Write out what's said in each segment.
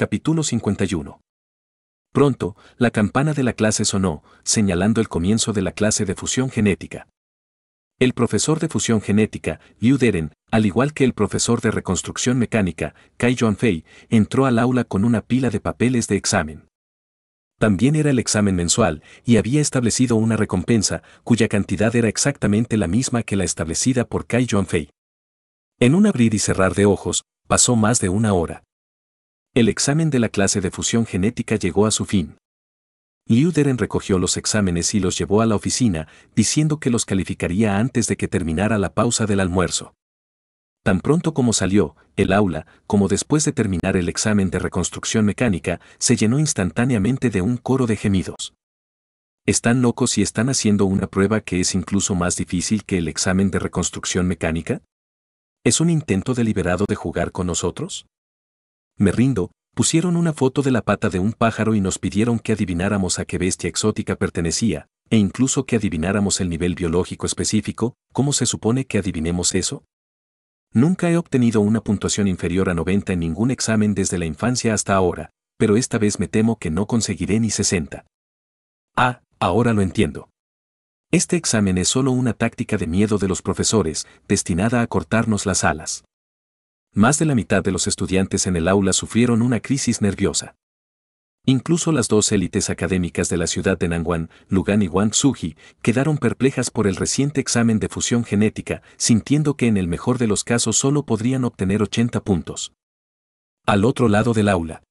Capítulo 51. Pronto, la campana de la clase sonó, señalando el comienzo de la clase de fusión genética. El profesor de fusión genética, Liu Deren, al igual que el profesor de reconstrucción mecánica, Kai Fei, entró al aula con una pila de papeles de examen. También era el examen mensual y había establecido una recompensa cuya cantidad era exactamente la misma que la establecida por Kai Fei. En un abrir y cerrar de ojos, pasó más de una hora. El examen de la clase de fusión genética llegó a su fin. Liu recogió los exámenes y los llevó a la oficina, diciendo que los calificaría antes de que terminara la pausa del almuerzo. Tan pronto como salió, el aula, como después de terminar el examen de reconstrucción mecánica, se llenó instantáneamente de un coro de gemidos. ¿Están locos y están haciendo una prueba que es incluso más difícil que el examen de reconstrucción mecánica? ¿Es un intento deliberado de jugar con nosotros? Me rindo, pusieron una foto de la pata de un pájaro y nos pidieron que adivináramos a qué bestia exótica pertenecía, e incluso que adivináramos el nivel biológico específico, ¿cómo se supone que adivinemos eso? Nunca he obtenido una puntuación inferior a 90 en ningún examen desde la infancia hasta ahora, pero esta vez me temo que no conseguiré ni 60. Ah, ahora lo entiendo. Este examen es solo una táctica de miedo de los profesores, destinada a cortarnos las alas. Más de la mitad de los estudiantes en el aula sufrieron una crisis nerviosa. Incluso las dos élites académicas de la ciudad de Nanguan, Lugan y Suji, quedaron perplejas por el reciente examen de fusión genética, sintiendo que en el mejor de los casos solo podrían obtener 80 puntos. Al otro lado del aula,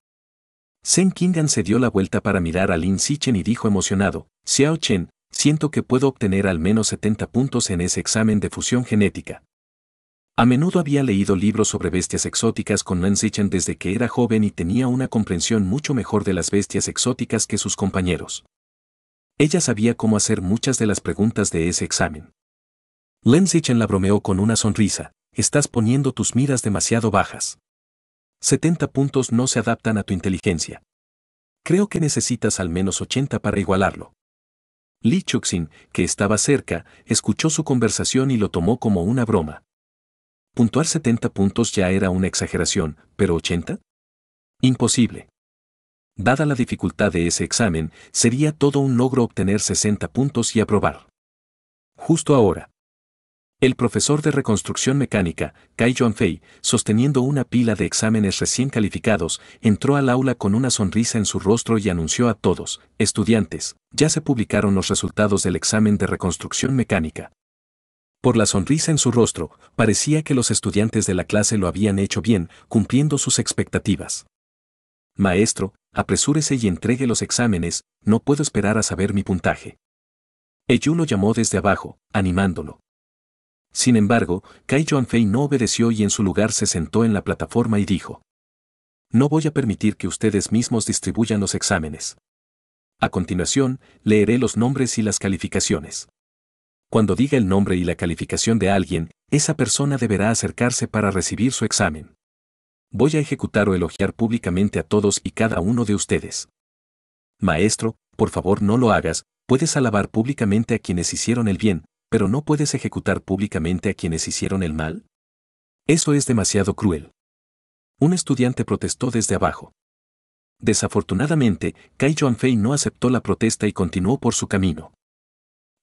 Sen Kingan se dio la vuelta para mirar a Lin Sichen y dijo emocionado, Xiao Chen, siento que puedo obtener al menos 70 puntos en ese examen de fusión genética. A menudo había leído libros sobre bestias exóticas con Nancy desde que era joven y tenía una comprensión mucho mejor de las bestias exóticas que sus compañeros. Ella sabía cómo hacer muchas de las preguntas de ese examen. Lenzichen la bromeó con una sonrisa, estás poniendo tus miras demasiado bajas. 70 puntos no se adaptan a tu inteligencia. Creo que necesitas al menos 80 para igualarlo. Li Chuxin, que estaba cerca, escuchó su conversación y lo tomó como una broma. Puntuar 70 puntos ya era una exageración, pero 80? Imposible. Dada la dificultad de ese examen, sería todo un logro obtener 60 puntos y aprobar. Justo ahora. El profesor de reconstrucción mecánica, Kai Fei, sosteniendo una pila de exámenes recién calificados, entró al aula con una sonrisa en su rostro y anunció a todos, estudiantes, ya se publicaron los resultados del examen de reconstrucción mecánica. Por la sonrisa en su rostro, parecía que los estudiantes de la clase lo habían hecho bien, cumpliendo sus expectativas. Maestro, apresúrese y entregue los exámenes, no puedo esperar a saber mi puntaje. Yu lo llamó desde abajo, animándolo. Sin embargo, Kai Fei no obedeció y en su lugar se sentó en la plataforma y dijo. No voy a permitir que ustedes mismos distribuyan los exámenes. A continuación, leeré los nombres y las calificaciones. Cuando diga el nombre y la calificación de alguien, esa persona deberá acercarse para recibir su examen. Voy a ejecutar o elogiar públicamente a todos y cada uno de ustedes. Maestro, por favor no lo hagas, puedes alabar públicamente a quienes hicieron el bien, pero no puedes ejecutar públicamente a quienes hicieron el mal. Eso es demasiado cruel. Un estudiante protestó desde abajo. Desafortunadamente, Kai Fei no aceptó la protesta y continuó por su camino.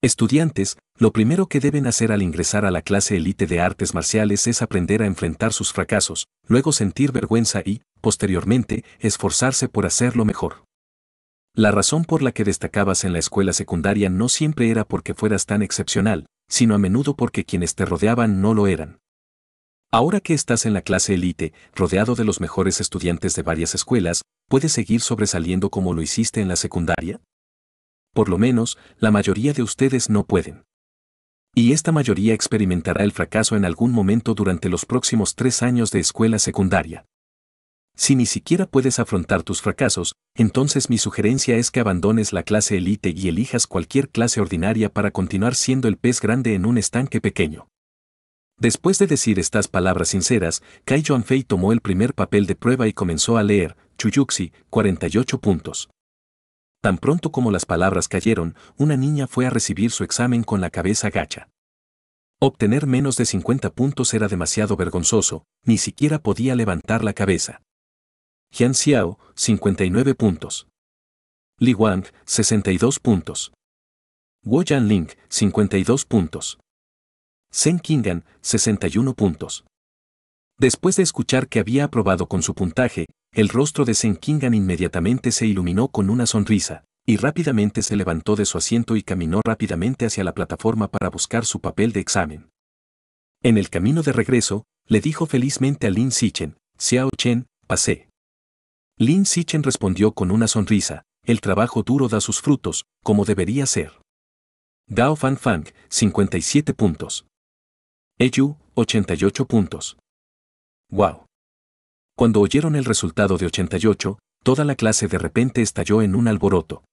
Estudiantes, lo primero que deben hacer al ingresar a la clase élite de artes marciales es aprender a enfrentar sus fracasos, luego sentir vergüenza y, posteriormente, esforzarse por hacerlo mejor. La razón por la que destacabas en la escuela secundaria no siempre era porque fueras tan excepcional, sino a menudo porque quienes te rodeaban no lo eran. Ahora que estás en la clase élite, rodeado de los mejores estudiantes de varias escuelas, ¿puedes seguir sobresaliendo como lo hiciste en la secundaria? por lo menos, la mayoría de ustedes no pueden. Y esta mayoría experimentará el fracaso en algún momento durante los próximos tres años de escuela secundaria. Si ni siquiera puedes afrontar tus fracasos, entonces mi sugerencia es que abandones la clase elite y elijas cualquier clase ordinaria para continuar siendo el pez grande en un estanque pequeño. Después de decir estas palabras sinceras, Kai Fei tomó el primer papel de prueba y comenzó a leer, Chuyuxi, 48 puntos. Tan pronto como las palabras cayeron, una niña fue a recibir su examen con la cabeza gacha. Obtener menos de 50 puntos era demasiado vergonzoso, ni siquiera podía levantar la cabeza. Jian Xiao, 59 puntos. Li Wang, 62 puntos. Wu Yanling, 52 puntos. Zhen Qingan, 61 puntos. Después de escuchar que había aprobado con su puntaje, el rostro de Qingan inmediatamente se iluminó con una sonrisa, y rápidamente se levantó de su asiento y caminó rápidamente hacia la plataforma para buscar su papel de examen. En el camino de regreso, le dijo felizmente a Lin Sichen, Xiao Chen, pasé. Lin Sichen respondió con una sonrisa, el trabajo duro da sus frutos, como debería ser. Dao Fan Fang, 57 puntos. Eyu, 88 puntos. Wow. Cuando oyeron el resultado de 88, toda la clase de repente estalló en un alboroto.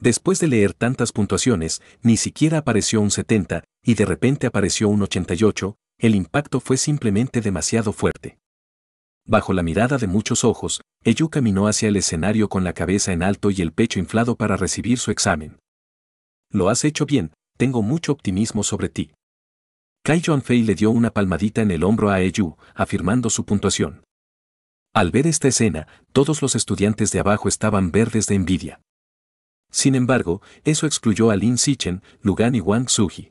Después de leer tantas puntuaciones, ni siquiera apareció un 70, y de repente apareció un 88, el impacto fue simplemente demasiado fuerte. Bajo la mirada de muchos ojos, Eyu caminó hacia el escenario con la cabeza en alto y el pecho inflado para recibir su examen. Lo has hecho bien, tengo mucho optimismo sobre ti. Kai Fei le dio una palmadita en el hombro a Eyu, afirmando su puntuación. Al ver esta escena, todos los estudiantes de abajo estaban verdes de envidia. Sin embargo, eso excluyó a Lin Sichen, Lugan y Wang Suji.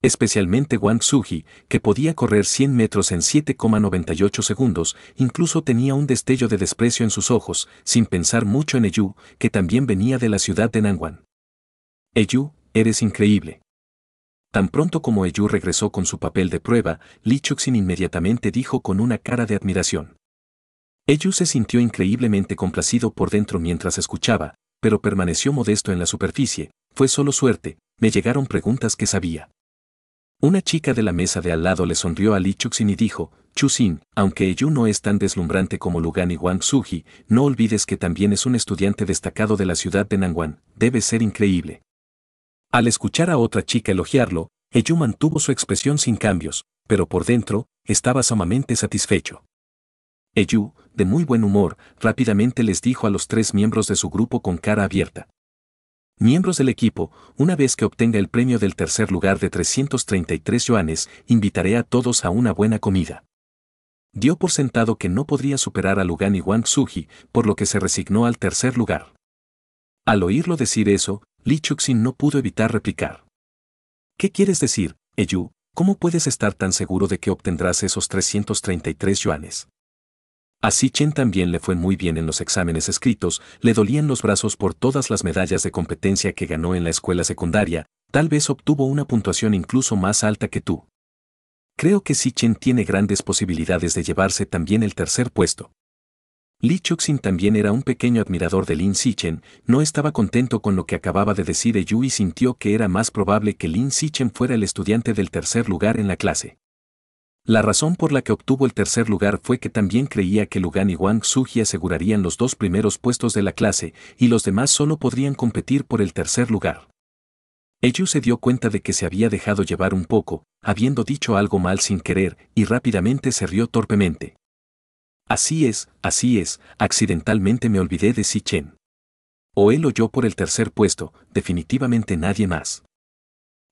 Especialmente Wang Suji, que podía correr 100 metros en 7,98 segundos, incluso tenía un destello de desprecio en sus ojos, sin pensar mucho en Eyu, que también venía de la ciudad de Nanguan. Eyu, eres increíble. Tan pronto como Eyu regresó con su papel de prueba, Li Chuxin inmediatamente dijo con una cara de admiración. Eyu se sintió increíblemente complacido por dentro mientras escuchaba, pero permaneció modesto en la superficie, fue solo suerte, me llegaron preguntas que sabía. Una chica de la mesa de al lado le sonrió a Li Chuxin y dijo, Chuxin, aunque Eyu no es tan deslumbrante como Lugan y Wang Suji, no olvides que también es un estudiante destacado de la ciudad de Nanguan, debe ser increíble. Al escuchar a otra chica elogiarlo, Eyu mantuvo su expresión sin cambios, pero por dentro, estaba sumamente satisfecho. Eyu, de muy buen humor, rápidamente les dijo a los tres miembros de su grupo con cara abierta. Miembros del equipo, una vez que obtenga el premio del tercer lugar de 333 yuanes, invitaré a todos a una buena comida. Dio por sentado que no podría superar a Lugan y Wang Suji, por lo que se resignó al tercer lugar. Al oírlo decir eso, Li Chuxin no pudo evitar replicar. ¿Qué quieres decir, Eyu? ¿Cómo puedes estar tan seguro de que obtendrás esos 333 yuanes? A Chen también le fue muy bien en los exámenes escritos, le dolían los brazos por todas las medallas de competencia que ganó en la escuela secundaria, tal vez obtuvo una puntuación incluso más alta que tú. Creo que Sichen tiene grandes posibilidades de llevarse también el tercer puesto. Li Chuxin también era un pequeño admirador de Lin Sichen, no estaba contento con lo que acababa de decir Yu y sintió que era más probable que Lin Sichen fuera el estudiante del tercer lugar en la clase. La razón por la que obtuvo el tercer lugar fue que también creía que Lugan y Wang Suji asegurarían los dos primeros puestos de la clase y los demás solo podrían competir por el tercer lugar. Ello se dio cuenta de que se había dejado llevar un poco, habiendo dicho algo mal sin querer, y rápidamente se rió torpemente. Así es, así es, accidentalmente me olvidé de Si Chen. O él o yo por el tercer puesto, definitivamente nadie más.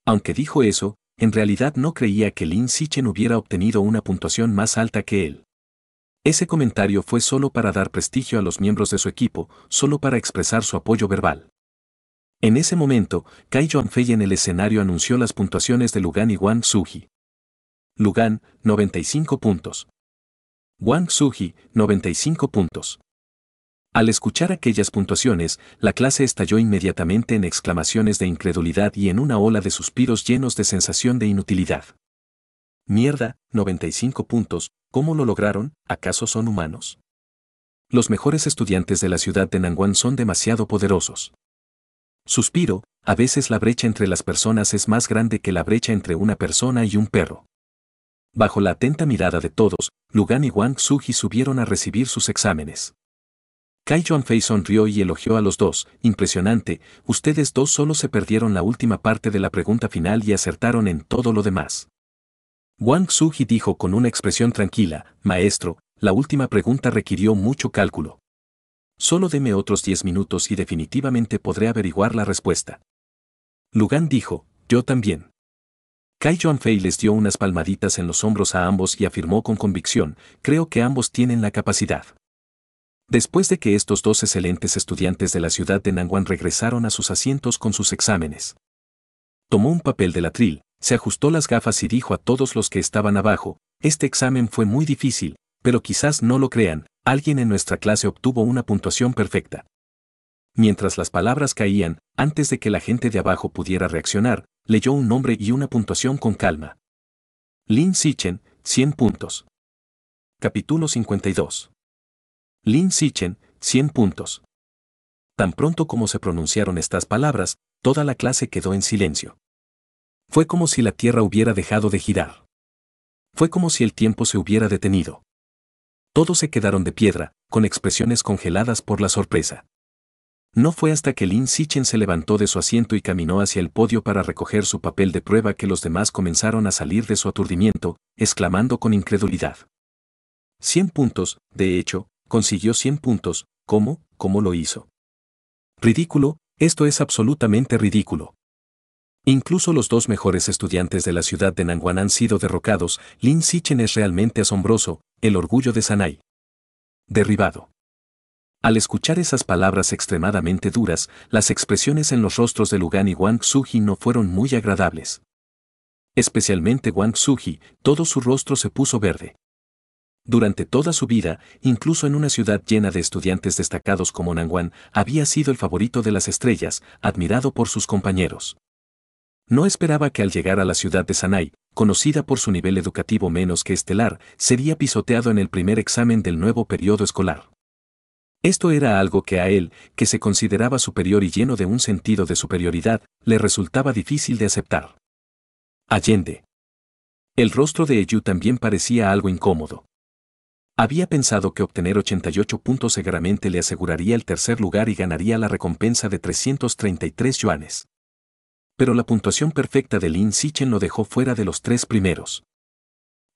Aunque dijo eso, en realidad no creía que Lin Sichen hubiera obtenido una puntuación más alta que él. Ese comentario fue solo para dar prestigio a los miembros de su equipo, solo para expresar su apoyo verbal. En ese momento, Kai Fei en el escenario anunció las puntuaciones de Lugan y Wang Suji. Lugan, 95 puntos. Wang Suji, 95 puntos. Al escuchar aquellas puntuaciones, la clase estalló inmediatamente en exclamaciones de incredulidad y en una ola de suspiros llenos de sensación de inutilidad. Mierda, 95 puntos, ¿cómo lo lograron? ¿Acaso son humanos? Los mejores estudiantes de la ciudad de Nanguan son demasiado poderosos. Suspiro, a veces la brecha entre las personas es más grande que la brecha entre una persona y un perro. Bajo la atenta mirada de todos, Lugan y Wang Suji subieron a recibir sus exámenes. Kai Fei sonrió y elogió a los dos, impresionante, ustedes dos solo se perdieron la última parte de la pregunta final y acertaron en todo lo demás. Wang Suji dijo con una expresión tranquila, maestro, la última pregunta requirió mucho cálculo. Solo deme otros diez minutos y definitivamente podré averiguar la respuesta. Lugan dijo, yo también. Kai Fei les dio unas palmaditas en los hombros a ambos y afirmó con convicción, creo que ambos tienen la capacidad. Después de que estos dos excelentes estudiantes de la ciudad de Nangwan regresaron a sus asientos con sus exámenes. Tomó un papel de latril, se ajustó las gafas y dijo a todos los que estaban abajo, este examen fue muy difícil, pero quizás no lo crean, alguien en nuestra clase obtuvo una puntuación perfecta. Mientras las palabras caían, antes de que la gente de abajo pudiera reaccionar, leyó un nombre y una puntuación con calma. Lin Sichen, 100 puntos. Capítulo 52. Lin Sichen, 100 puntos. Tan pronto como se pronunciaron estas palabras, toda la clase quedó en silencio. Fue como si la Tierra hubiera dejado de girar. Fue como si el tiempo se hubiera detenido. Todos se quedaron de piedra, con expresiones congeladas por la sorpresa. No fue hasta que Lin Sichen se levantó de su asiento y caminó hacia el podio para recoger su papel de prueba que los demás comenzaron a salir de su aturdimiento, exclamando con incredulidad. 100 puntos, de hecho, consiguió 100 puntos, ¿cómo? ¿Cómo lo hizo? Ridículo, esto es absolutamente ridículo. Incluso los dos mejores estudiantes de la ciudad de Nanguan han sido derrocados, Lin Sichen es realmente asombroso, el orgullo de Sanai. Derribado. Al escuchar esas palabras extremadamente duras, las expresiones en los rostros de Lugan y Wang Suji no fueron muy agradables. Especialmente Wang Suji, todo su rostro se puso verde. Durante toda su vida, incluso en una ciudad llena de estudiantes destacados como Nanguan, había sido el favorito de las estrellas, admirado por sus compañeros. No esperaba que al llegar a la ciudad de Sanai, conocida por su nivel educativo menos que estelar, sería pisoteado en el primer examen del nuevo periodo escolar. Esto era algo que a él, que se consideraba superior y lleno de un sentido de superioridad, le resultaba difícil de aceptar. Allende. El rostro de Eyu también parecía algo incómodo. Había pensado que obtener 88 puntos seguramente le aseguraría el tercer lugar y ganaría la recompensa de 333 yuanes. Pero la puntuación perfecta de Lin Sichen lo dejó fuera de los tres primeros.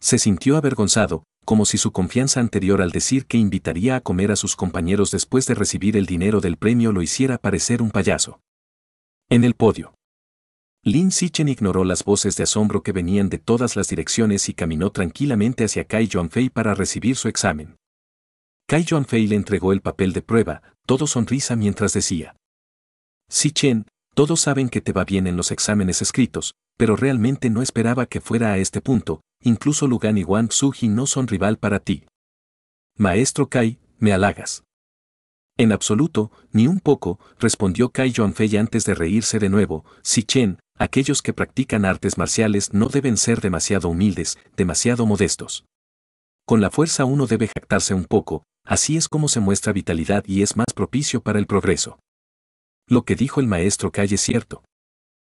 Se sintió avergonzado, como si su confianza anterior al decir que invitaría a comer a sus compañeros después de recibir el dinero del premio lo hiciera parecer un payaso. En el podio. Lin Sichen ignoró las voces de asombro que venían de todas las direcciones y caminó tranquilamente hacia Kai Yuanfei para recibir su examen. Kai Yuanfei le entregó el papel de prueba, todo sonrisa mientras decía. Sichen, todos saben que te va bien en los exámenes escritos, pero realmente no esperaba que fuera a este punto, incluso Lugan y Wang Suji no son rival para ti. Maestro Kai, me halagas. En absoluto, ni un poco, respondió Kai Yuanfei antes de reírse de nuevo, Sichen, aquellos que practican artes marciales no deben ser demasiado humildes, demasiado modestos. Con la fuerza uno debe jactarse un poco, así es como se muestra vitalidad y es más propicio para el progreso. Lo que dijo el maestro Kai es cierto.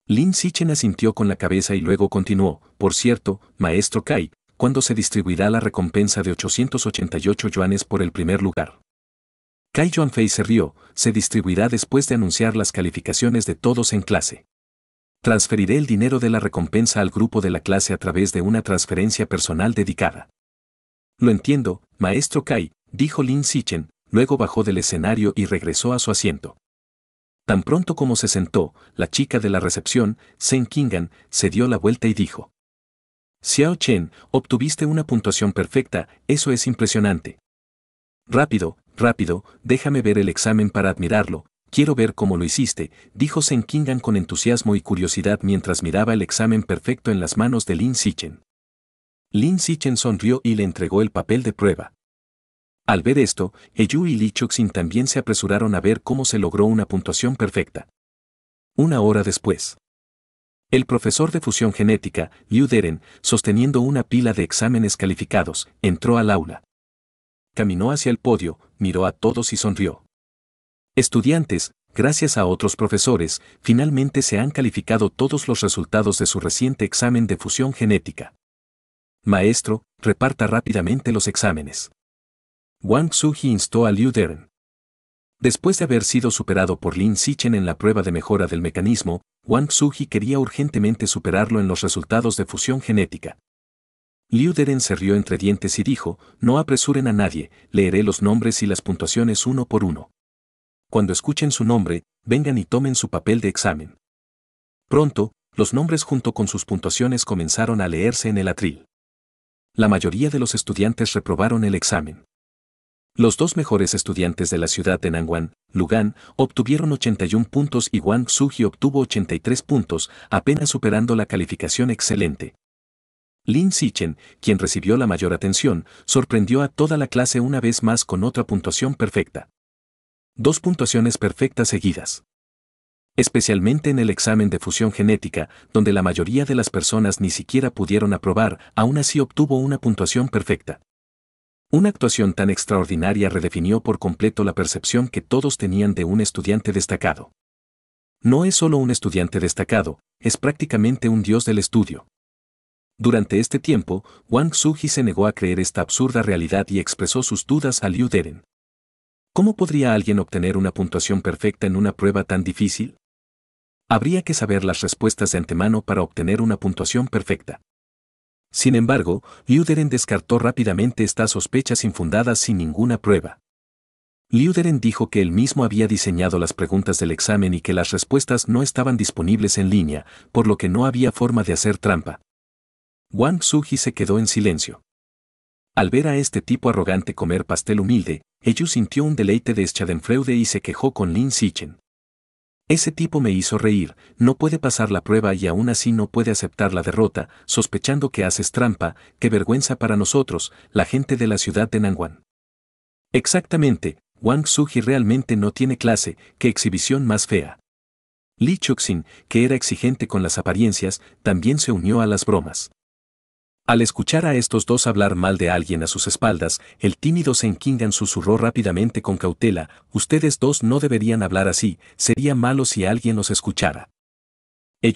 Lin Sichen asintió con la cabeza y luego continuó, por cierto, maestro Kai, cuando se distribuirá la recompensa de 888 yuanes por el primer lugar? Kai Yuanfei se rió, se distribuirá después de anunciar las calificaciones de todos en clase. Transferiré el dinero de la recompensa al grupo de la clase a través de una transferencia personal dedicada. Lo entiendo, maestro Kai, dijo Lin Sichen, luego bajó del escenario y regresó a su asiento. Tan pronto como se sentó, la chica de la recepción, Sen Kingan, se dio la vuelta y dijo. Xiao Chen, obtuviste una puntuación perfecta, eso es impresionante. Rápido, rápido, déjame ver el examen para admirarlo, Quiero ver cómo lo hiciste, dijo Kingan con entusiasmo y curiosidad mientras miraba el examen perfecto en las manos de Lin Sichen. Lin Sichen sonrió y le entregó el papel de prueba. Al ver esto, Eyu y Li Chuxin también se apresuraron a ver cómo se logró una puntuación perfecta. Una hora después. El profesor de fusión genética, Liu Deren, sosteniendo una pila de exámenes calificados, entró al aula. Caminó hacia el podio, miró a todos y sonrió. Estudiantes, gracias a otros profesores, finalmente se han calificado todos los resultados de su reciente examen de fusión genética. Maestro, reparta rápidamente los exámenes. Wang Suji instó a Liu Deren. Después de haber sido superado por Lin Sichen en la prueba de mejora del mecanismo, Wang Suji quería urgentemente superarlo en los resultados de fusión genética. Liu Deren se rió entre dientes y dijo, no apresuren a nadie, leeré los nombres y las puntuaciones uno por uno cuando escuchen su nombre, vengan y tomen su papel de examen. Pronto, los nombres junto con sus puntuaciones comenzaron a leerse en el atril. La mayoría de los estudiantes reprobaron el examen. Los dos mejores estudiantes de la ciudad de Nanguan, Lugan, obtuvieron 81 puntos y Wang Suji obtuvo 83 puntos, apenas superando la calificación excelente. Lin Sichen, quien recibió la mayor atención, sorprendió a toda la clase una vez más con otra puntuación perfecta dos puntuaciones perfectas seguidas. Especialmente en el examen de fusión genética, donde la mayoría de las personas ni siquiera pudieron aprobar, aún así obtuvo una puntuación perfecta. Una actuación tan extraordinaria redefinió por completo la percepción que todos tenían de un estudiante destacado. No es solo un estudiante destacado, es prácticamente un dios del estudio. Durante este tiempo, Wang Suji se negó a creer esta absurda realidad y expresó sus dudas a Liu Deren. ¿Cómo podría alguien obtener una puntuación perfecta en una prueba tan difícil? Habría que saber las respuestas de antemano para obtener una puntuación perfecta. Sin embargo, Liuderen descartó rápidamente estas sospechas infundadas sin ninguna prueba. Liuderen dijo que él mismo había diseñado las preguntas del examen y que las respuestas no estaban disponibles en línea, por lo que no había forma de hacer trampa. Wang Suji se quedó en silencio. Al ver a este tipo arrogante comer pastel humilde, Ellu sintió un deleite de schadenfreude y se quejó con Lin Sichen. Ese tipo me hizo reír, no puede pasar la prueba y aún así no puede aceptar la derrota, sospechando que haces trampa, qué vergüenza para nosotros, la gente de la ciudad de Nanguan. Exactamente, Wang Suji realmente no tiene clase, qué exhibición más fea. Li Chuxin, que era exigente con las apariencias, también se unió a las bromas. Al escuchar a estos dos hablar mal de alguien a sus espaldas, el tímido Senkingan susurró rápidamente con cautela, ustedes dos no deberían hablar así, sería malo si alguien los escuchara.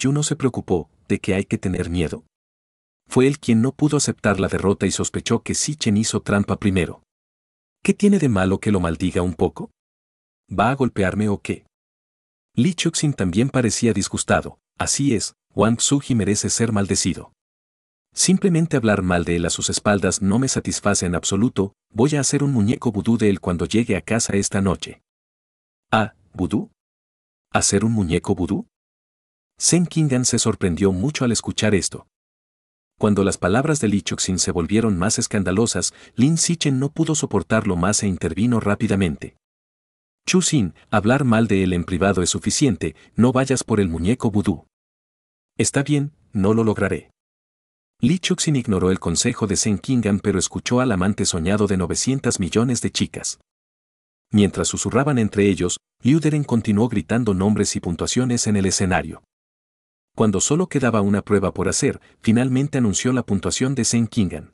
no se preocupó, de que hay que tener miedo. Fue él quien no pudo aceptar la derrota y sospechó que Chen hizo trampa primero. ¿Qué tiene de malo que lo maldiga un poco? ¿Va a golpearme o qué? Li Chuxin también parecía disgustado, así es, Wang Suji merece ser maldecido. Simplemente hablar mal de él a sus espaldas no me satisface en absoluto, voy a hacer un muñeco vudú de él cuando llegue a casa esta noche. Ah, vudú. ¿Hacer un muñeco vudú? Zen Kingan se sorprendió mucho al escuchar esto. Cuando las palabras de Lee se volvieron más escandalosas, Lin Sichen no pudo soportarlo más e intervino rápidamente. Chu-sin, hablar mal de él en privado es suficiente, no vayas por el muñeco vudú. Está bien, no lo lograré. Lee ignoró el consejo de Sen Kingan pero escuchó al amante soñado de 900 millones de chicas. Mientras susurraban entre ellos, Yuderen continuó gritando nombres y puntuaciones en el escenario. Cuando solo quedaba una prueba por hacer, finalmente anunció la puntuación de Sen Kingan.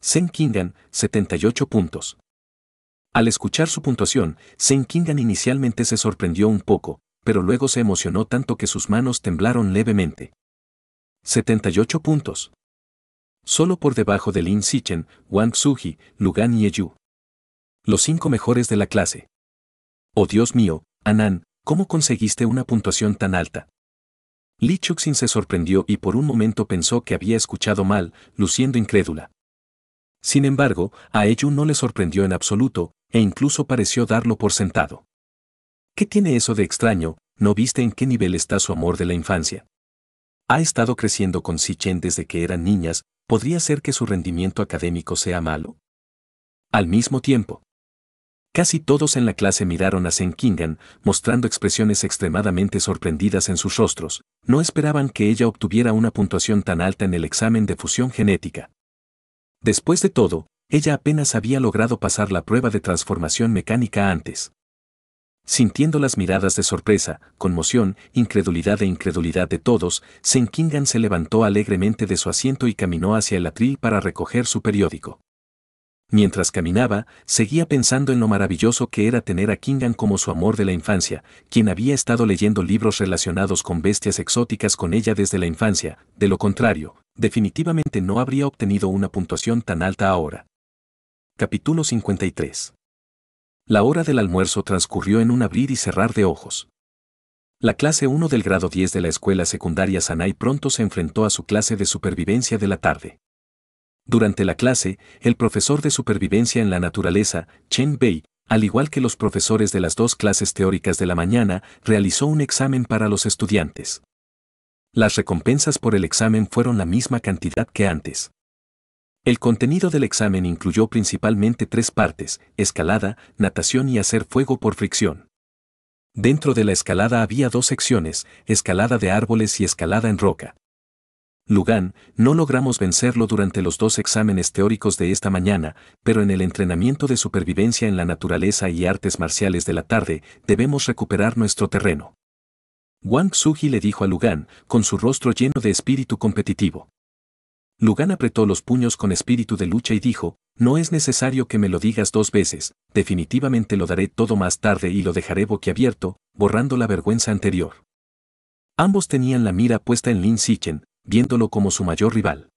Sen Kingan, 78 puntos. Al escuchar su puntuación, Sen Kingan inicialmente se sorprendió un poco, pero luego se emocionó tanto que sus manos temblaron levemente. 78 puntos. Solo por debajo de Lin Sichen, Wang Suji, Lugan y Eyu. Los cinco mejores de la clase. Oh Dios mío, Anan, ¿cómo conseguiste una puntuación tan alta? Li Chuxin se sorprendió y por un momento pensó que había escuchado mal, luciendo incrédula. Sin embargo, a Eyu no le sorprendió en absoluto, e incluso pareció darlo por sentado. ¿Qué tiene eso de extraño? ¿No viste en qué nivel está su amor de la infancia? ha estado creciendo con Sichen desde que eran niñas, podría ser que su rendimiento académico sea malo. Al mismo tiempo, casi todos en la clase miraron a Kingan mostrando expresiones extremadamente sorprendidas en sus rostros, no esperaban que ella obtuviera una puntuación tan alta en el examen de fusión genética. Después de todo, ella apenas había logrado pasar la prueba de transformación mecánica antes. Sintiendo las miradas de sorpresa, conmoción, incredulidad e incredulidad de todos, Kingan se levantó alegremente de su asiento y caminó hacia el atril para recoger su periódico. Mientras caminaba, seguía pensando en lo maravilloso que era tener a Kingan como su amor de la infancia, quien había estado leyendo libros relacionados con bestias exóticas con ella desde la infancia, de lo contrario, definitivamente no habría obtenido una puntuación tan alta ahora. Capítulo 53 la hora del almuerzo transcurrió en un abrir y cerrar de ojos. La clase 1 del grado 10 de la escuela secundaria Sanai pronto se enfrentó a su clase de supervivencia de la tarde. Durante la clase, el profesor de supervivencia en la naturaleza, Chen Bei, al igual que los profesores de las dos clases teóricas de la mañana, realizó un examen para los estudiantes. Las recompensas por el examen fueron la misma cantidad que antes. El contenido del examen incluyó principalmente tres partes, escalada, natación y hacer fuego por fricción. Dentro de la escalada había dos secciones, escalada de árboles y escalada en roca. Lugan, no logramos vencerlo durante los dos exámenes teóricos de esta mañana, pero en el entrenamiento de supervivencia en la naturaleza y artes marciales de la tarde, debemos recuperar nuestro terreno. Wang Suji le dijo a Lugan, con su rostro lleno de espíritu competitivo. Lugan apretó los puños con espíritu de lucha y dijo, no es necesario que me lo digas dos veces, definitivamente lo daré todo más tarde y lo dejaré boquiabierto, borrando la vergüenza anterior. Ambos tenían la mira puesta en Lin Sichen, viéndolo como su mayor rival.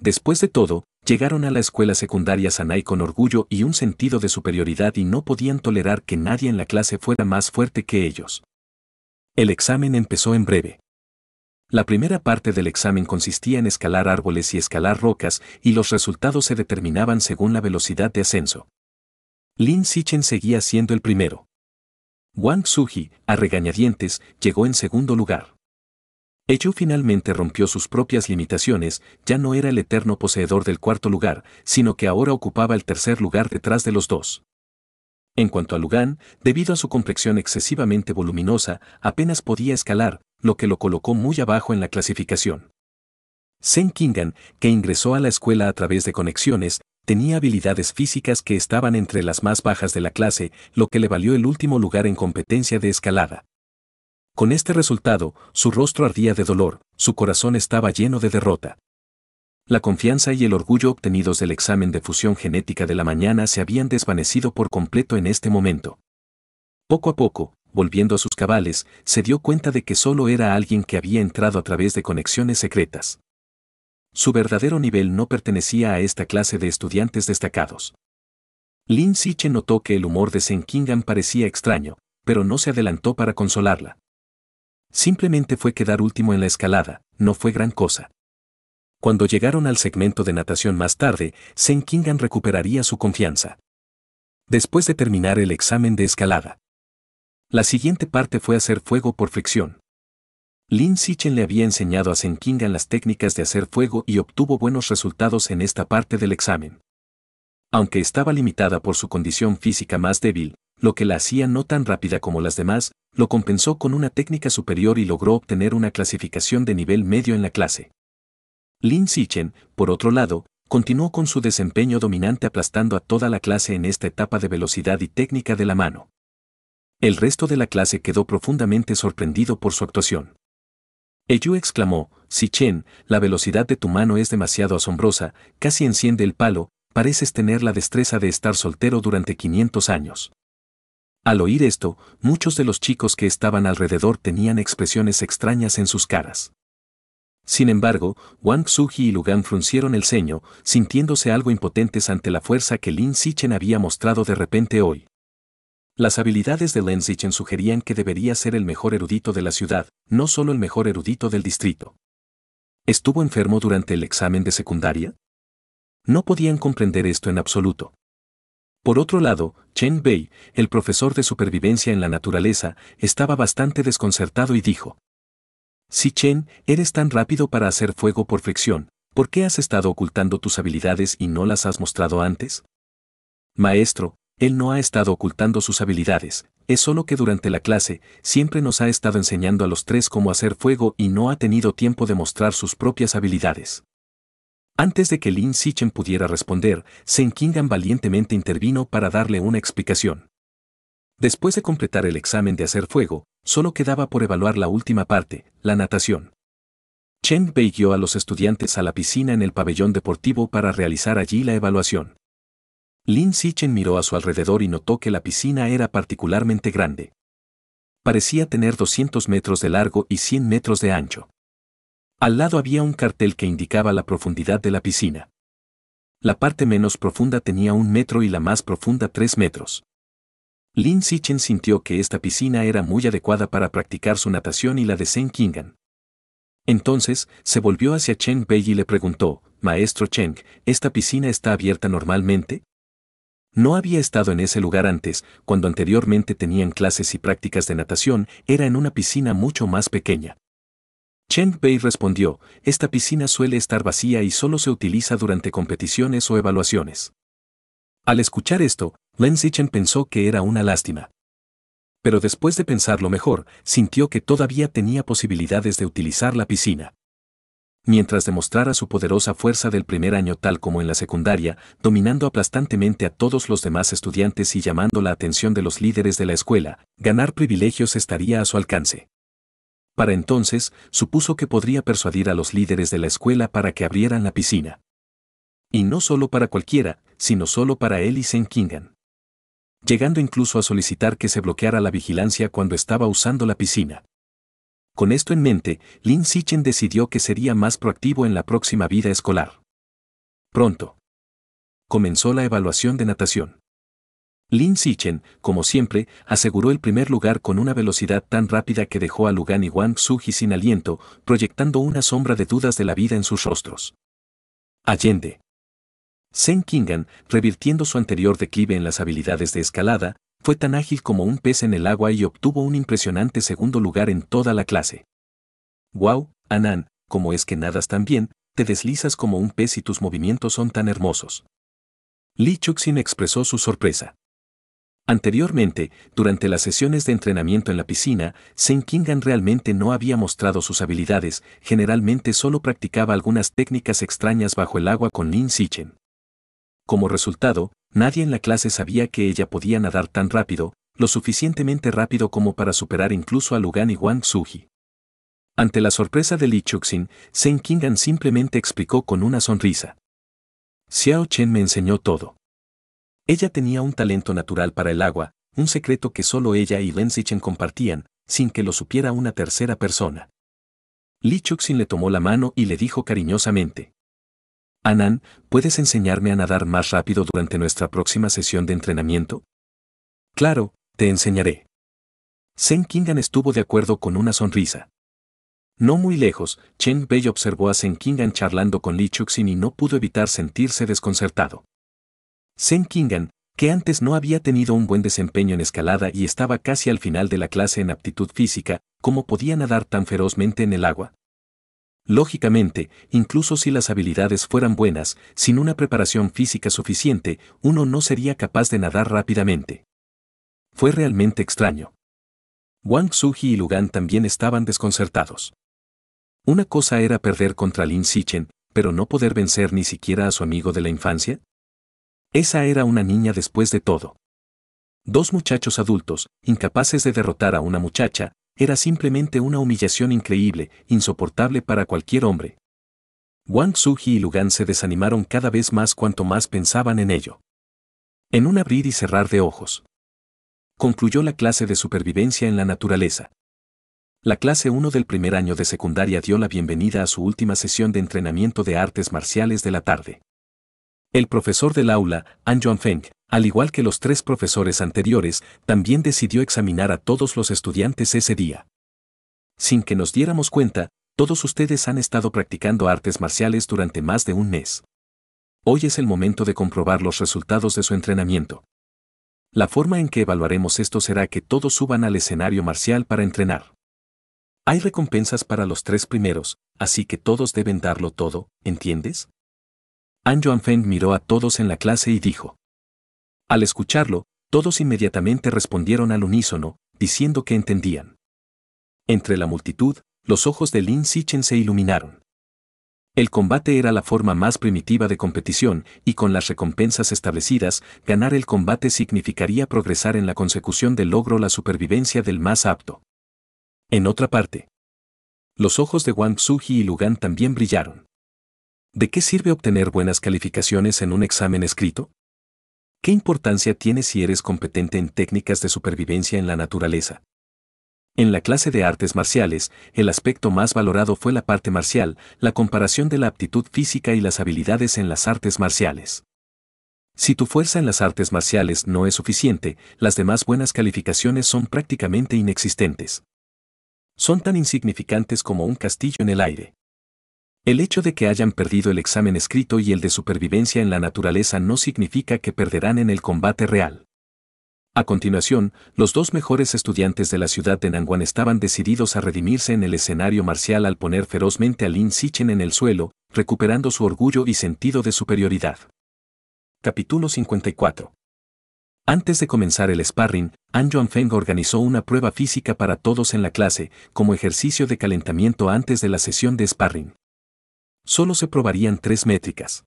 Después de todo, llegaron a la escuela secundaria Sanai con orgullo y un sentido de superioridad y no podían tolerar que nadie en la clase fuera más fuerte que ellos. El examen empezó en breve. La primera parte del examen consistía en escalar árboles y escalar rocas, y los resultados se determinaban según la velocidad de ascenso. Lin Sichen seguía siendo el primero. Wang Suji, a regañadientes, llegó en segundo lugar. Eyu finalmente rompió sus propias limitaciones, ya no era el eterno poseedor del cuarto lugar, sino que ahora ocupaba el tercer lugar detrás de los dos. En cuanto a Lugan, debido a su complexión excesivamente voluminosa, apenas podía escalar, lo que lo colocó muy abajo en la clasificación. Sen Kingan, que ingresó a la escuela a través de conexiones, tenía habilidades físicas que estaban entre las más bajas de la clase, lo que le valió el último lugar en competencia de escalada. Con este resultado, su rostro ardía de dolor, su corazón estaba lleno de derrota. La confianza y el orgullo obtenidos del examen de fusión genética de la mañana se habían desvanecido por completo en este momento. Poco a poco, volviendo a sus cabales, se dio cuenta de que solo era alguien que había entrado a través de conexiones secretas. Su verdadero nivel no pertenecía a esta clase de estudiantes destacados. Lin Siche notó que el humor de Kingan parecía extraño, pero no se adelantó para consolarla. Simplemente fue quedar último en la escalada, no fue gran cosa. Cuando llegaron al segmento de natación más tarde, Kingan recuperaría su confianza. Después de terminar el examen de escalada, la siguiente parte fue hacer fuego por fricción. Lin Sichen le había enseñado a Senkingan las técnicas de hacer fuego y obtuvo buenos resultados en esta parte del examen. Aunque estaba limitada por su condición física más débil, lo que la hacía no tan rápida como las demás, lo compensó con una técnica superior y logró obtener una clasificación de nivel medio en la clase. Lin Sichen, por otro lado, continuó con su desempeño dominante aplastando a toda la clase en esta etapa de velocidad y técnica de la mano. El resto de la clase quedó profundamente sorprendido por su actuación. Eyu exclamó, Si Chen, la velocidad de tu mano es demasiado asombrosa, casi enciende el palo, pareces tener la destreza de estar soltero durante 500 años. Al oír esto, muchos de los chicos que estaban alrededor tenían expresiones extrañas en sus caras. Sin embargo, Wang Suji y Lugan fruncieron el ceño, sintiéndose algo impotentes ante la fuerza que Lin Sichen había mostrado de repente hoy. Las habilidades de Chen sugerían que debería ser el mejor erudito de la ciudad, no solo el mejor erudito del distrito. ¿Estuvo enfermo durante el examen de secundaria? No podían comprender esto en absoluto. Por otro lado, Chen Bei, el profesor de supervivencia en la naturaleza, estaba bastante desconcertado y dijo, Si Chen, eres tan rápido para hacer fuego por fricción, ¿por qué has estado ocultando tus habilidades y no las has mostrado antes? Maestro, él no ha estado ocultando sus habilidades, es solo que durante la clase siempre nos ha estado enseñando a los tres cómo hacer fuego y no ha tenido tiempo de mostrar sus propias habilidades. Antes de que Lin Sichen pudiera responder, Kingan valientemente intervino para darle una explicación. Después de completar el examen de hacer fuego, solo quedaba por evaluar la última parte, la natación. Chen Bei guió a los estudiantes a la piscina en el pabellón deportivo para realizar allí la evaluación. Lin Sichen miró a su alrededor y notó que la piscina era particularmente grande. Parecía tener 200 metros de largo y 100 metros de ancho. Al lado había un cartel que indicaba la profundidad de la piscina. La parte menos profunda tenía un metro y la más profunda tres metros. Lin Sichen sintió que esta piscina era muy adecuada para practicar su natación y la de Shen Qingan. Entonces, se volvió hacia Chen Pei y le preguntó, Maestro Cheng, ¿esta piscina está abierta normalmente? No había estado en ese lugar antes, cuando anteriormente tenían clases y prácticas de natación, era en una piscina mucho más pequeña. Chen Pei respondió, esta piscina suele estar vacía y solo se utiliza durante competiciones o evaluaciones. Al escuchar esto, Len Zichen pensó que era una lástima. Pero después de pensarlo mejor, sintió que todavía tenía posibilidades de utilizar la piscina mientras demostrara su poderosa fuerza del primer año tal como en la secundaria, dominando aplastantemente a todos los demás estudiantes y llamando la atención de los líderes de la escuela, ganar privilegios estaría a su alcance. Para entonces, supuso que podría persuadir a los líderes de la escuela para que abrieran la piscina. Y no solo para cualquiera, sino solo para él y Kingan. Llegando incluso a solicitar que se bloqueara la vigilancia cuando estaba usando la piscina. Con esto en mente, Lin Sichen decidió que sería más proactivo en la próxima vida escolar. Pronto. Comenzó la evaluación de natación. Lin Sichen, como siempre, aseguró el primer lugar con una velocidad tan rápida que dejó a Lugan y Wang Suji sin aliento, proyectando una sombra de dudas de la vida en sus rostros. Allende. Sen Kingan, revirtiendo su anterior declive en las habilidades de escalada, fue tan ágil como un pez en el agua y obtuvo un impresionante segundo lugar en toda la clase. ¡Wow, Anan, Como es que nadas tan bien, te deslizas como un pez y tus movimientos son tan hermosos. Li Chuxin expresó su sorpresa. Anteriormente, durante las sesiones de entrenamiento en la piscina, Sen Kingan realmente no había mostrado sus habilidades, generalmente solo practicaba algunas técnicas extrañas bajo el agua con Lin Sichen. Como resultado, Nadie en la clase sabía que ella podía nadar tan rápido, lo suficientemente rápido como para superar incluso a Lugan y Wang Suji. Ante la sorpresa de Li Chuxin, Sen Qing'an simplemente explicó con una sonrisa. Xiao Chen me enseñó todo. Ella tenía un talento natural para el agua, un secreto que solo ella y Len Chen compartían, sin que lo supiera una tercera persona. Li Chuxin le tomó la mano y le dijo cariñosamente. Anan, ¿puedes enseñarme a nadar más rápido durante nuestra próxima sesión de entrenamiento? Claro, te enseñaré. Sen Kingan estuvo de acuerdo con una sonrisa. No muy lejos, Chen Bei observó a Sen Kingan charlando con Li Chuxin y no pudo evitar sentirse desconcertado. Sen Kingan, que antes no había tenido un buen desempeño en escalada y estaba casi al final de la clase en aptitud física, ¿cómo podía nadar tan ferozmente en el agua? Lógicamente, incluso si las habilidades fueran buenas, sin una preparación física suficiente, uno no sería capaz de nadar rápidamente. Fue realmente extraño. Wang Suji y Lugan también estaban desconcertados. Una cosa era perder contra Lin Sichen, pero no poder vencer ni siquiera a su amigo de la infancia. Esa era una niña después de todo. Dos muchachos adultos, incapaces de derrotar a una muchacha, era simplemente una humillación increíble, insoportable para cualquier hombre. Wang Suji y Lugan se desanimaron cada vez más cuanto más pensaban en ello. En un abrir y cerrar de ojos. Concluyó la clase de supervivencia en la naturaleza. La clase 1 del primer año de secundaria dio la bienvenida a su última sesión de entrenamiento de artes marciales de la tarde. El profesor del aula, An Feng. Al igual que los tres profesores anteriores, también decidió examinar a todos los estudiantes ese día. Sin que nos diéramos cuenta, todos ustedes han estado practicando artes marciales durante más de un mes. Hoy es el momento de comprobar los resultados de su entrenamiento. La forma en que evaluaremos esto será que todos suban al escenario marcial para entrenar. Hay recompensas para los tres primeros, así que todos deben darlo todo, ¿entiendes? An Feng miró a todos en la clase y dijo. Al escucharlo, todos inmediatamente respondieron al unísono, diciendo que entendían. Entre la multitud, los ojos de Lin Sichen se iluminaron. El combate era la forma más primitiva de competición y con las recompensas establecidas, ganar el combate significaría progresar en la consecución del logro la supervivencia del más apto. En otra parte, los ojos de Wang Suji y Lugan también brillaron. ¿De qué sirve obtener buenas calificaciones en un examen escrito? ¿Qué importancia tiene si eres competente en técnicas de supervivencia en la naturaleza? En la clase de artes marciales, el aspecto más valorado fue la parte marcial, la comparación de la aptitud física y las habilidades en las artes marciales. Si tu fuerza en las artes marciales no es suficiente, las demás buenas calificaciones son prácticamente inexistentes. Son tan insignificantes como un castillo en el aire. El hecho de que hayan perdido el examen escrito y el de supervivencia en la naturaleza no significa que perderán en el combate real. A continuación, los dos mejores estudiantes de la ciudad de Nanguan estaban decididos a redimirse en el escenario marcial al poner ferozmente a Lin Sichen en el suelo, recuperando su orgullo y sentido de superioridad. Capítulo 54 Antes de comenzar el sparring, An Feng organizó una prueba física para todos en la clase, como ejercicio de calentamiento antes de la sesión de sparring solo se probarían tres métricas.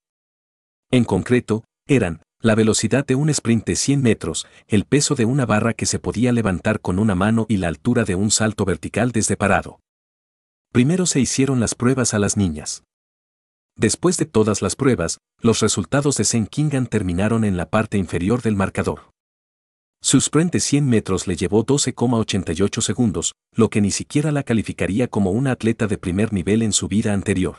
En concreto, eran la velocidad de un sprint de 100 metros, el peso de una barra que se podía levantar con una mano y la altura de un salto vertical desde parado. Primero se hicieron las pruebas a las niñas. Después de todas las pruebas, los resultados de Kingan terminaron en la parte inferior del marcador. Su sprint de 100 metros le llevó 12,88 segundos, lo que ni siquiera la calificaría como una atleta de primer nivel en su vida anterior.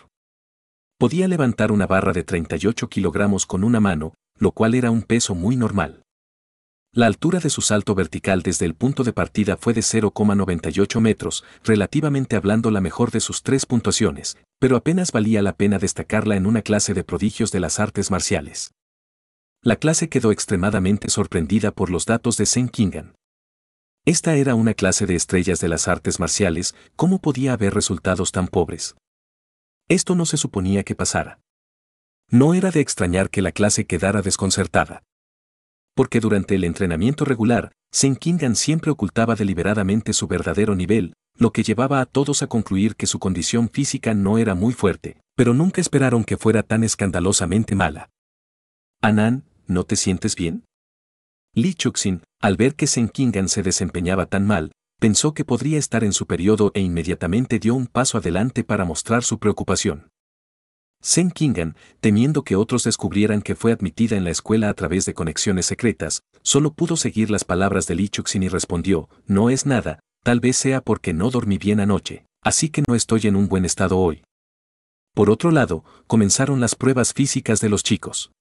Podía levantar una barra de 38 kilogramos con una mano, lo cual era un peso muy normal. La altura de su salto vertical desde el punto de partida fue de 0,98 metros, relativamente hablando la mejor de sus tres puntuaciones, pero apenas valía la pena destacarla en una clase de prodigios de las artes marciales. La clase quedó extremadamente sorprendida por los datos de Sen Kingan. Esta era una clase de estrellas de las artes marciales, ¿cómo podía haber resultados tan pobres? Esto no se suponía que pasara. No era de extrañar que la clase quedara desconcertada. Porque durante el entrenamiento regular, Kingan siempre ocultaba deliberadamente su verdadero nivel, lo que llevaba a todos a concluir que su condición física no era muy fuerte, pero nunca esperaron que fuera tan escandalosamente mala. Anan, ¿no te sientes bien? Lee Chuxin, al ver que Senkingan se desempeñaba tan mal, pensó que podría estar en su periodo e inmediatamente dio un paso adelante para mostrar su preocupación. Sen Kingan, temiendo que otros descubrieran que fue admitida en la escuela a través de conexiones secretas, solo pudo seguir las palabras de Lichuxin y respondió, no es nada, tal vez sea porque no dormí bien anoche, así que no estoy en un buen estado hoy. Por otro lado, comenzaron las pruebas físicas de los chicos.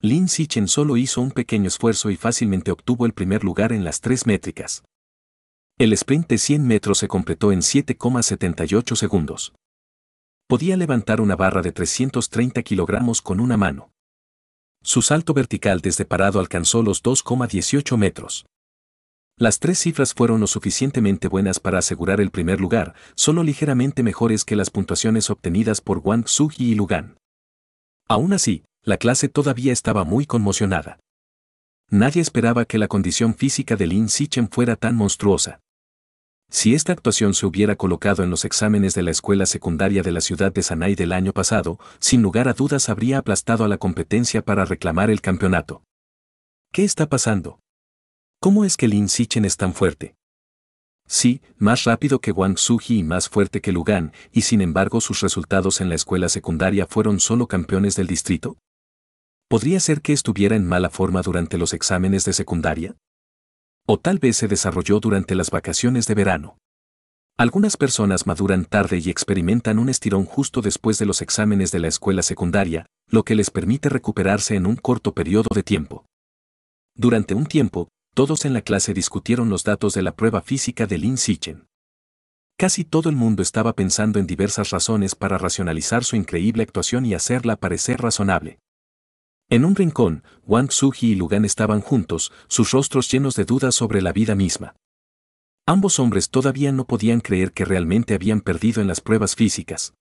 Lin Sichen solo hizo un pequeño esfuerzo y fácilmente obtuvo el primer lugar en las tres métricas. El sprint de 100 metros se completó en 7,78 segundos. Podía levantar una barra de 330 kilogramos con una mano. Su salto vertical desde parado alcanzó los 2,18 metros. Las tres cifras fueron lo suficientemente buenas para asegurar el primer lugar, solo ligeramente mejores que las puntuaciones obtenidas por Wang Suji y Lugan. Aún así, la clase todavía estaba muy conmocionada nadie esperaba que la condición física de Lin Sichen fuera tan monstruosa. Si esta actuación se hubiera colocado en los exámenes de la escuela secundaria de la ciudad de Sanai del año pasado, sin lugar a dudas habría aplastado a la competencia para reclamar el campeonato. ¿Qué está pasando? ¿Cómo es que Lin Sichen es tan fuerte? Sí, más rápido que Wang Suji y más fuerte que Lugan, y sin embargo sus resultados en la escuela secundaria fueron solo campeones del distrito. ¿Podría ser que estuviera en mala forma durante los exámenes de secundaria? O tal vez se desarrolló durante las vacaciones de verano. Algunas personas maduran tarde y experimentan un estirón justo después de los exámenes de la escuela secundaria, lo que les permite recuperarse en un corto periodo de tiempo. Durante un tiempo, todos en la clase discutieron los datos de la prueba física de Lin Sichen. Casi todo el mundo estaba pensando en diversas razones para racionalizar su increíble actuación y hacerla parecer razonable. En un rincón, Wang Suji y Lugan estaban juntos, sus rostros llenos de dudas sobre la vida misma. Ambos hombres todavía no podían creer que realmente habían perdido en las pruebas físicas.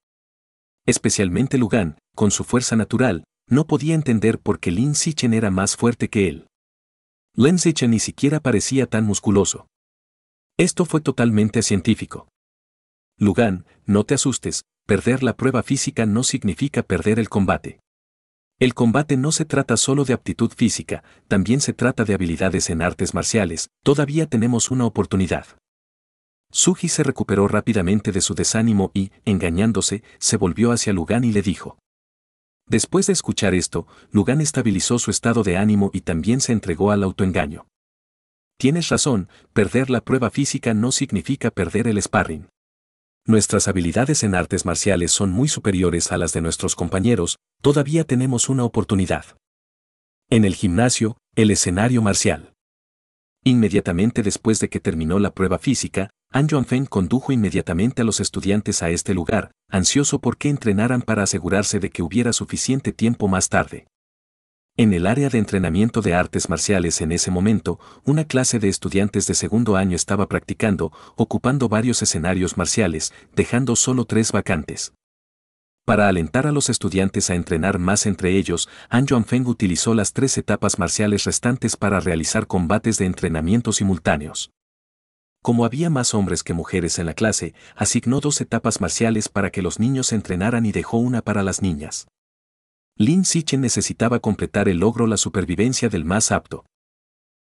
Especialmente Lugan, con su fuerza natural, no podía entender por qué Lin Sichen era más fuerte que él. Lin Sichen ni siquiera parecía tan musculoso. Esto fue totalmente científico. Lugan, no te asustes, perder la prueba física no significa perder el combate. El combate no se trata solo de aptitud física, también se trata de habilidades en artes marciales, todavía tenemos una oportunidad. Suji se recuperó rápidamente de su desánimo y, engañándose, se volvió hacia Lugan y le dijo. Después de escuchar esto, Lugan estabilizó su estado de ánimo y también se entregó al autoengaño. Tienes razón, perder la prueba física no significa perder el sparring. Nuestras habilidades en artes marciales son muy superiores a las de nuestros compañeros, todavía tenemos una oportunidad. En el gimnasio, el escenario marcial. Inmediatamente después de que terminó la prueba física, An Feng condujo inmediatamente a los estudiantes a este lugar, ansioso por que entrenaran para asegurarse de que hubiera suficiente tiempo más tarde. En el área de entrenamiento de artes marciales en ese momento, una clase de estudiantes de segundo año estaba practicando, ocupando varios escenarios marciales, dejando solo tres vacantes. Para alentar a los estudiantes a entrenar más entre ellos, An Feng utilizó las tres etapas marciales restantes para realizar combates de entrenamiento simultáneos. Como había más hombres que mujeres en la clase, asignó dos etapas marciales para que los niños entrenaran y dejó una para las niñas. Lin Sichen necesitaba completar el logro la supervivencia del más apto.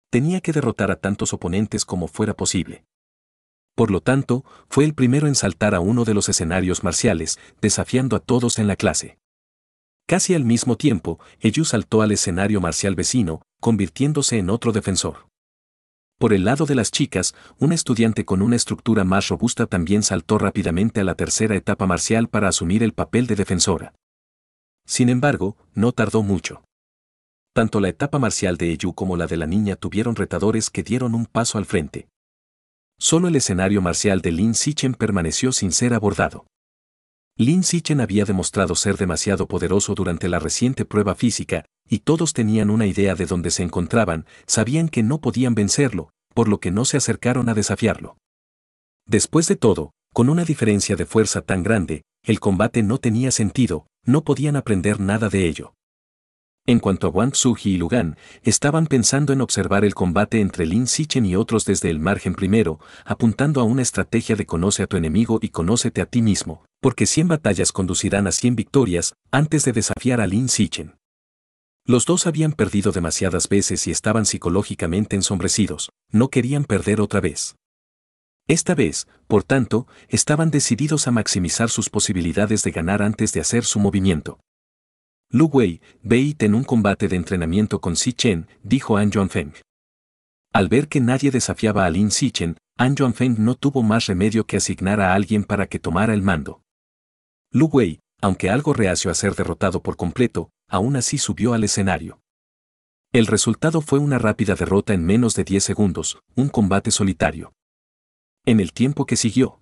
Tenía que derrotar a tantos oponentes como fuera posible. Por lo tanto, fue el primero en saltar a uno de los escenarios marciales, desafiando a todos en la clase. Casi al mismo tiempo, Eyu saltó al escenario marcial vecino, convirtiéndose en otro defensor. Por el lado de las chicas, un estudiante con una estructura más robusta también saltó rápidamente a la tercera etapa marcial para asumir el papel de defensora. Sin embargo, no tardó mucho. Tanto la etapa marcial de Eyu como la de la niña tuvieron retadores que dieron un paso al frente. Solo el escenario marcial de Lin Sichen permaneció sin ser abordado. Lin Sichen había demostrado ser demasiado poderoso durante la reciente prueba física, y todos tenían una idea de dónde se encontraban, sabían que no podían vencerlo, por lo que no se acercaron a desafiarlo. Después de todo, con una diferencia de fuerza tan grande, el combate no tenía sentido, no podían aprender nada de ello. En cuanto a Wang Suji y Lugan, estaban pensando en observar el combate entre Lin Sichen y otros desde el margen primero, apuntando a una estrategia de conoce a tu enemigo y conócete a ti mismo, porque 100 batallas conducirán a 100 victorias antes de desafiar a Lin Sichen. Los dos habían perdido demasiadas veces y estaban psicológicamente ensombrecidos, no querían perder otra vez. Esta vez, por tanto, estaban decididos a maximizar sus posibilidades de ganar antes de hacer su movimiento. Lu Wei, Beit en un combate de entrenamiento con Si Chen, dijo An An Feng. Al ver que nadie desafiaba a Lin Si Chen, An Feng no tuvo más remedio que asignar a alguien para que tomara el mando. Lu Wei, aunque algo reacio a ser derrotado por completo, aún así subió al escenario. El resultado fue una rápida derrota en menos de 10 segundos, un combate solitario. En el tiempo que siguió,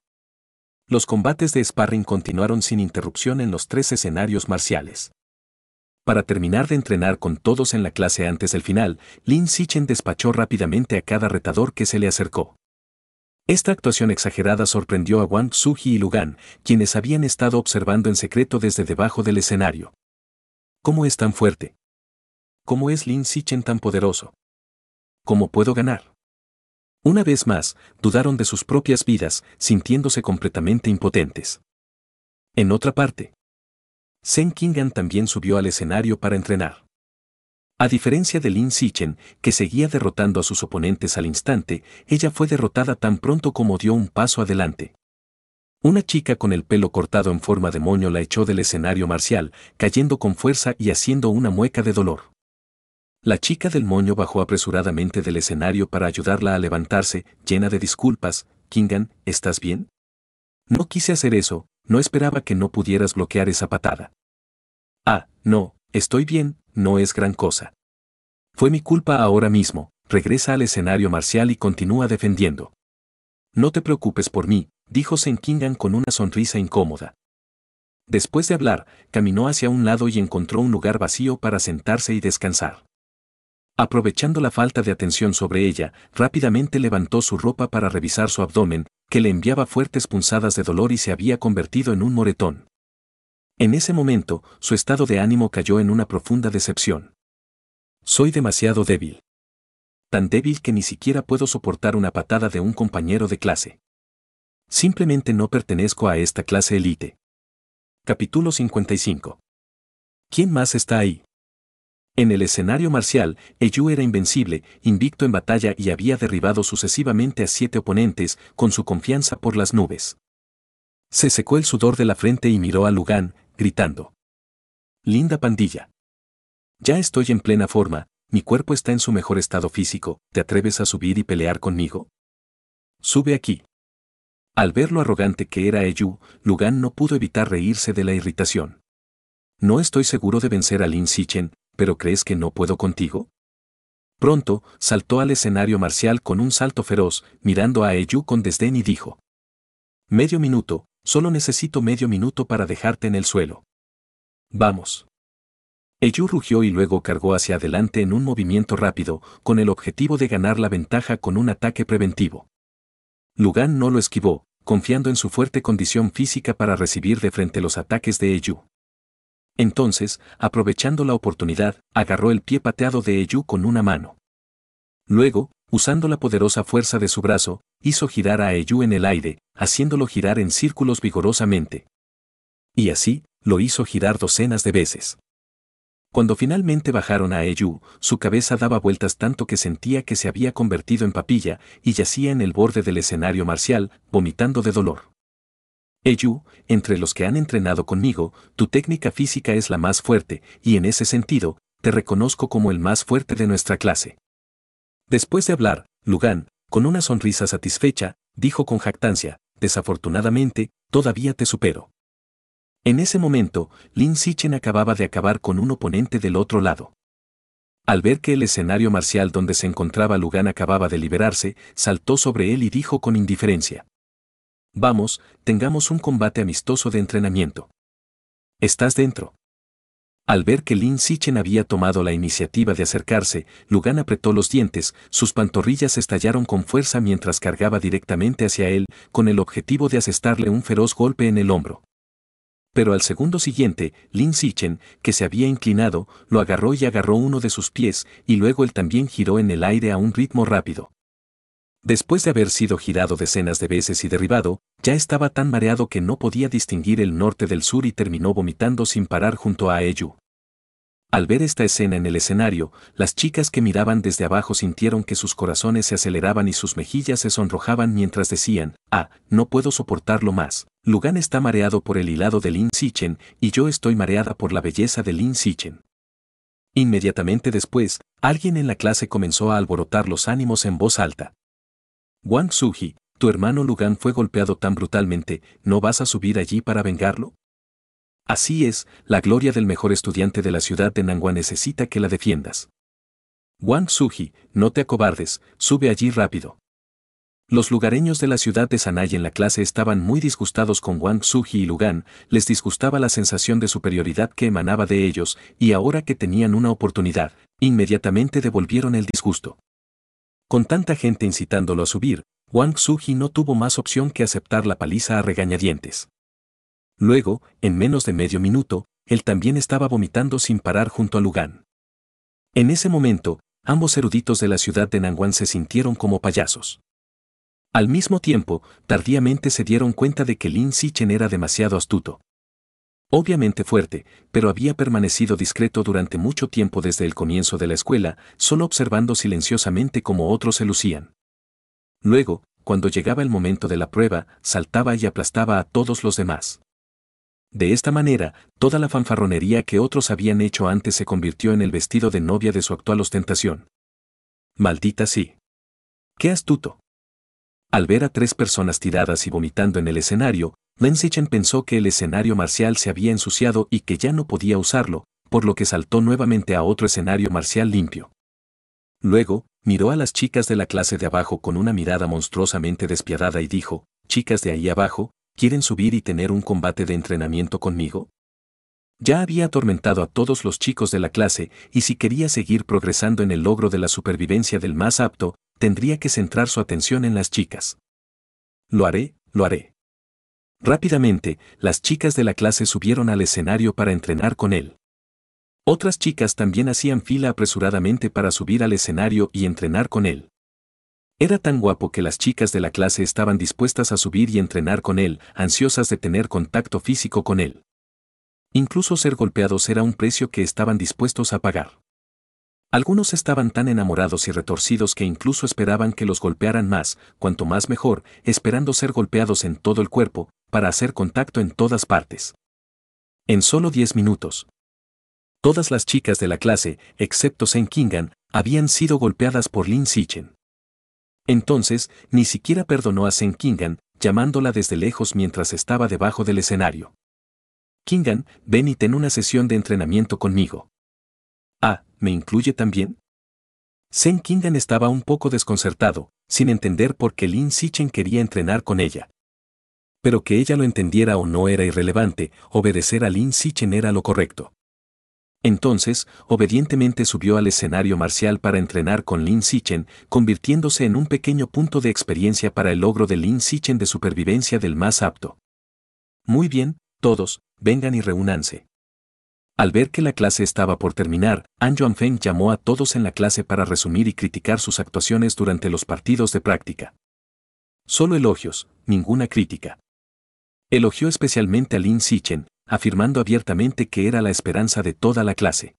los combates de sparring continuaron sin interrupción en los tres escenarios marciales. Para terminar de entrenar con todos en la clase antes del final, Lin Sichen despachó rápidamente a cada retador que se le acercó. Esta actuación exagerada sorprendió a Wang Suji y Lugan, quienes habían estado observando en secreto desde debajo del escenario. ¿Cómo es tan fuerte? ¿Cómo es Lin Sichen tan poderoso? ¿Cómo puedo ganar? Una vez más, dudaron de sus propias vidas, sintiéndose completamente impotentes. En otra parte, Sen Kingan también subió al escenario para entrenar. A diferencia de Lin Sichen, que seguía derrotando a sus oponentes al instante, ella fue derrotada tan pronto como dio un paso adelante. Una chica con el pelo cortado en forma de moño la echó del escenario marcial, cayendo con fuerza y haciendo una mueca de dolor. La chica del moño bajó apresuradamente del escenario para ayudarla a levantarse, llena de disculpas. Kingan, ¿estás bien? No quise hacer eso, no esperaba que no pudieras bloquear esa patada. Ah, no, estoy bien, no es gran cosa. Fue mi culpa ahora mismo, regresa al escenario marcial y continúa defendiendo. No te preocupes por mí, dijo Sen Kingan con una sonrisa incómoda. Después de hablar, caminó hacia un lado y encontró un lugar vacío para sentarse y descansar. Aprovechando la falta de atención sobre ella, rápidamente levantó su ropa para revisar su abdomen, que le enviaba fuertes punzadas de dolor y se había convertido en un moretón. En ese momento, su estado de ánimo cayó en una profunda decepción. Soy demasiado débil. Tan débil que ni siquiera puedo soportar una patada de un compañero de clase. Simplemente no pertenezco a esta clase élite. Capítulo 55. ¿Quién más está ahí? En el escenario marcial, Eyu era invencible, invicto en batalla y había derribado sucesivamente a siete oponentes, con su confianza por las nubes. Se secó el sudor de la frente y miró a Lugan, gritando. Linda pandilla. Ya estoy en plena forma, mi cuerpo está en su mejor estado físico, ¿te atreves a subir y pelear conmigo? Sube aquí. Al ver lo arrogante que era Eyu, Lugan no pudo evitar reírse de la irritación. No estoy seguro de vencer a Lin Sichen, ¿pero crees que no puedo contigo? Pronto, saltó al escenario marcial con un salto feroz, mirando a Eyu con desdén y dijo. Medio minuto, solo necesito medio minuto para dejarte en el suelo. Vamos. Eyu rugió y luego cargó hacia adelante en un movimiento rápido, con el objetivo de ganar la ventaja con un ataque preventivo. Lugan no lo esquivó, confiando en su fuerte condición física para recibir de frente los ataques de Eyu. Entonces, aprovechando la oportunidad, agarró el pie pateado de Eyu con una mano. Luego, usando la poderosa fuerza de su brazo, hizo girar a Eyu en el aire, haciéndolo girar en círculos vigorosamente. Y así, lo hizo girar docenas de veces. Cuando finalmente bajaron a Eyu, su cabeza daba vueltas tanto que sentía que se había convertido en papilla y yacía en el borde del escenario marcial, vomitando de dolor. Eyu, entre los que han entrenado conmigo, tu técnica física es la más fuerte, y en ese sentido, te reconozco como el más fuerte de nuestra clase. Después de hablar, Lugan, con una sonrisa satisfecha, dijo con jactancia, desafortunadamente, todavía te supero. En ese momento, Lin Sichen acababa de acabar con un oponente del otro lado. Al ver que el escenario marcial donde se encontraba Lugan acababa de liberarse, saltó sobre él y dijo con indiferencia. Vamos, tengamos un combate amistoso de entrenamiento. Estás dentro. Al ver que Lin Sichen había tomado la iniciativa de acercarse, Lugan apretó los dientes, sus pantorrillas estallaron con fuerza mientras cargaba directamente hacia él, con el objetivo de asestarle un feroz golpe en el hombro. Pero al segundo siguiente, Lin Sichen, que se había inclinado, lo agarró y agarró uno de sus pies, y luego él también giró en el aire a un ritmo rápido. Después de haber sido girado decenas de veces y derribado, ya estaba tan mareado que no podía distinguir el norte del sur y terminó vomitando sin parar junto a ello. Al ver esta escena en el escenario, las chicas que miraban desde abajo sintieron que sus corazones se aceleraban y sus mejillas se sonrojaban mientras decían, ah, no puedo soportarlo más. Lugan está mareado por el hilado de Lin Sichen y yo estoy mareada por la belleza de Lin Sichen. Inmediatamente después, alguien en la clase comenzó a alborotar los ánimos en voz alta. Wang Suji, tu hermano Lugan fue golpeado tan brutalmente, ¿no vas a subir allí para vengarlo? Así es, la gloria del mejor estudiante de la ciudad de Nangua necesita que la defiendas. Wang Suji, no te acobardes, sube allí rápido. Los lugareños de la ciudad de Sanai en la clase estaban muy disgustados con Wang Suji y Lugan, les disgustaba la sensación de superioridad que emanaba de ellos, y ahora que tenían una oportunidad, inmediatamente devolvieron el disgusto. Con tanta gente incitándolo a subir, Wang Suji no tuvo más opción que aceptar la paliza a regañadientes. Luego, en menos de medio minuto, él también estaba vomitando sin parar junto a Lugan. En ese momento, ambos eruditos de la ciudad de Nanguan se sintieron como payasos. Al mismo tiempo, tardíamente se dieron cuenta de que Lin Sichen era demasiado astuto. Obviamente fuerte, pero había permanecido discreto durante mucho tiempo desde el comienzo de la escuela, solo observando silenciosamente cómo otros se lucían. Luego, cuando llegaba el momento de la prueba, saltaba y aplastaba a todos los demás. De esta manera, toda la fanfarronería que otros habían hecho antes se convirtió en el vestido de novia de su actual ostentación. Maldita sí. ¡Qué astuto! Al ver a tres personas tiradas y vomitando en el escenario, Lensichen pensó que el escenario marcial se había ensuciado y que ya no podía usarlo, por lo que saltó nuevamente a otro escenario marcial limpio. Luego, miró a las chicas de la clase de abajo con una mirada monstruosamente despiadada y dijo, chicas de ahí abajo, ¿quieren subir y tener un combate de entrenamiento conmigo? Ya había atormentado a todos los chicos de la clase y si quería seguir progresando en el logro de la supervivencia del más apto, tendría que centrar su atención en las chicas. Lo haré, lo haré. Rápidamente, las chicas de la clase subieron al escenario para entrenar con él. Otras chicas también hacían fila apresuradamente para subir al escenario y entrenar con él. Era tan guapo que las chicas de la clase estaban dispuestas a subir y entrenar con él, ansiosas de tener contacto físico con él. Incluso ser golpeados era un precio que estaban dispuestos a pagar. Algunos estaban tan enamorados y retorcidos que incluso esperaban que los golpearan más, cuanto más mejor, esperando ser golpeados en todo el cuerpo, para hacer contacto en todas partes. En solo diez minutos. Todas las chicas de la clase, excepto Sen Kingan, habían sido golpeadas por Lin Sichen. Entonces, ni siquiera perdonó a Sen Kingan, llamándola desde lejos mientras estaba debajo del escenario. Kingan, ven y ten una sesión de entrenamiento conmigo. Ah, ¿me incluye también? Sen Kingan estaba un poco desconcertado, sin entender por qué Lin Sichen quería entrenar con ella pero que ella lo entendiera o no era irrelevante, obedecer a Lin Sichen era lo correcto. Entonces, obedientemente subió al escenario marcial para entrenar con Lin Sichen, convirtiéndose en un pequeño punto de experiencia para el logro de Lin Sichen de supervivencia del más apto. Muy bien, todos, vengan y reúnanse. Al ver que la clase estaba por terminar, An Feng llamó a todos en la clase para resumir y criticar sus actuaciones durante los partidos de práctica. Solo elogios, ninguna crítica. Elogió especialmente a Lin Sichen, afirmando abiertamente que era la esperanza de toda la clase.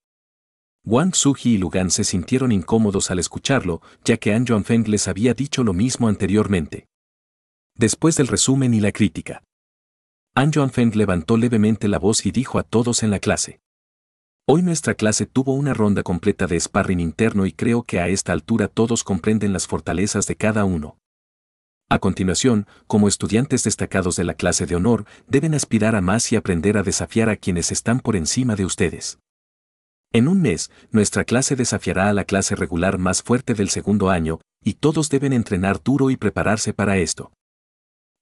Wang Suji y Lugan se sintieron incómodos al escucharlo, ya que An Feng les había dicho lo mismo anteriormente. Después del resumen y la crítica, An Feng levantó levemente la voz y dijo a todos en la clase. Hoy nuestra clase tuvo una ronda completa de sparring interno y creo que a esta altura todos comprenden las fortalezas de cada uno. A continuación, como estudiantes destacados de la clase de honor, deben aspirar a más y aprender a desafiar a quienes están por encima de ustedes. En un mes, nuestra clase desafiará a la clase regular más fuerte del segundo año, y todos deben entrenar duro y prepararse para esto.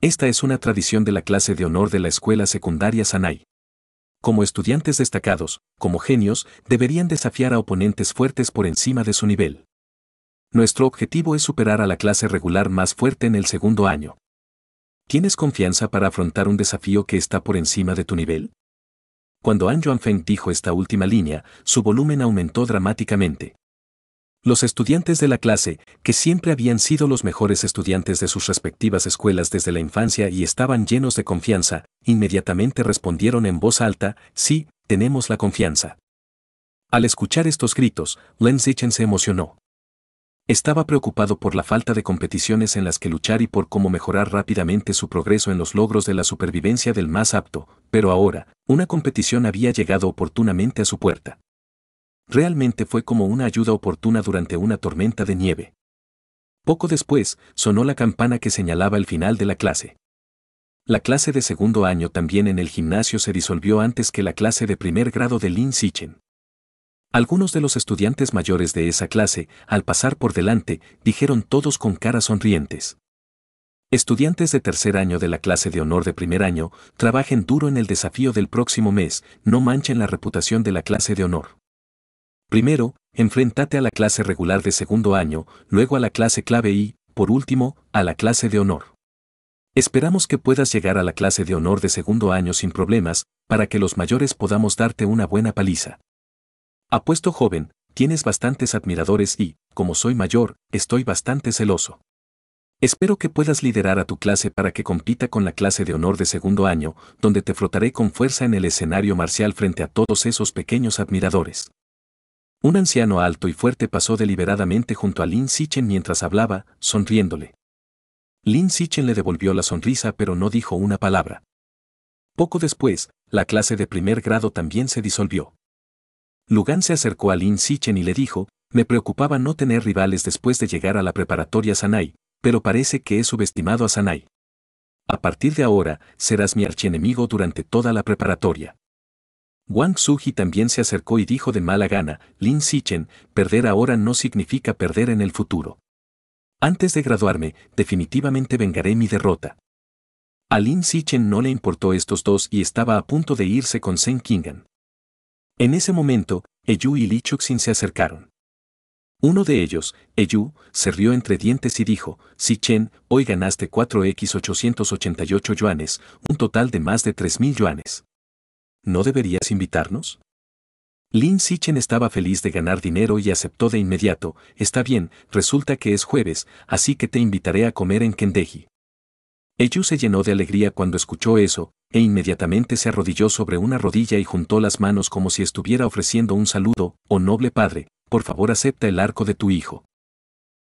Esta es una tradición de la clase de honor de la escuela secundaria Sanai. Como estudiantes destacados, como genios, deberían desafiar a oponentes fuertes por encima de su nivel. Nuestro objetivo es superar a la clase regular más fuerte en el segundo año. ¿Tienes confianza para afrontar un desafío que está por encima de tu nivel? Cuando An Feng dijo esta última línea, su volumen aumentó dramáticamente. Los estudiantes de la clase, que siempre habían sido los mejores estudiantes de sus respectivas escuelas desde la infancia y estaban llenos de confianza, inmediatamente respondieron en voz alta, sí, tenemos la confianza. Al escuchar estos gritos, Len Zichen se emocionó. Estaba preocupado por la falta de competiciones en las que luchar y por cómo mejorar rápidamente su progreso en los logros de la supervivencia del más apto, pero ahora, una competición había llegado oportunamente a su puerta. Realmente fue como una ayuda oportuna durante una tormenta de nieve. Poco después, sonó la campana que señalaba el final de la clase. La clase de segundo año también en el gimnasio se disolvió antes que la clase de primer grado de Lin Sichen. Algunos de los estudiantes mayores de esa clase, al pasar por delante, dijeron todos con caras sonrientes. Estudiantes de tercer año de la clase de honor de primer año, trabajen duro en el desafío del próximo mes, no manchen la reputación de la clase de honor. Primero, enfrentate a la clase regular de segundo año, luego a la clase clave y, por último, a la clase de honor. Esperamos que puedas llegar a la clase de honor de segundo año sin problemas, para que los mayores podamos darte una buena paliza. Apuesto joven, tienes bastantes admiradores y, como soy mayor, estoy bastante celoso. Espero que puedas liderar a tu clase para que compita con la clase de honor de segundo año, donde te frotaré con fuerza en el escenario marcial frente a todos esos pequeños admiradores. Un anciano alto y fuerte pasó deliberadamente junto a Lin Sichen mientras hablaba, sonriéndole. Lin Sichen le devolvió la sonrisa pero no dijo una palabra. Poco después, la clase de primer grado también se disolvió. Lugan se acercó a Lin Sichen y le dijo, me preocupaba no tener rivales después de llegar a la preparatoria Sanai, pero parece que he subestimado a Sanai. A partir de ahora, serás mi archienemigo durante toda la preparatoria. Wang Suji también se acercó y dijo de mala gana, Lin Sichen, perder ahora no significa perder en el futuro. Antes de graduarme, definitivamente vengaré mi derrota. A Lin Sichen no le importó estos dos y estaba a punto de irse con Sen Kingan. En ese momento, Eyu y Li Chuxin se acercaron. Uno de ellos, Eyu, se rió entre dientes y dijo, Si Chen, hoy ganaste 4x888 yuanes, un total de más de 3.000 yuanes. ¿No deberías invitarnos? Lin Sichen estaba feliz de ganar dinero y aceptó de inmediato, está bien, resulta que es jueves, así que te invitaré a comer en Kendeji. Eyu se llenó de alegría cuando escuchó eso, e inmediatamente se arrodilló sobre una rodilla y juntó las manos como si estuviera ofreciendo un saludo, oh noble padre, por favor acepta el arco de tu hijo.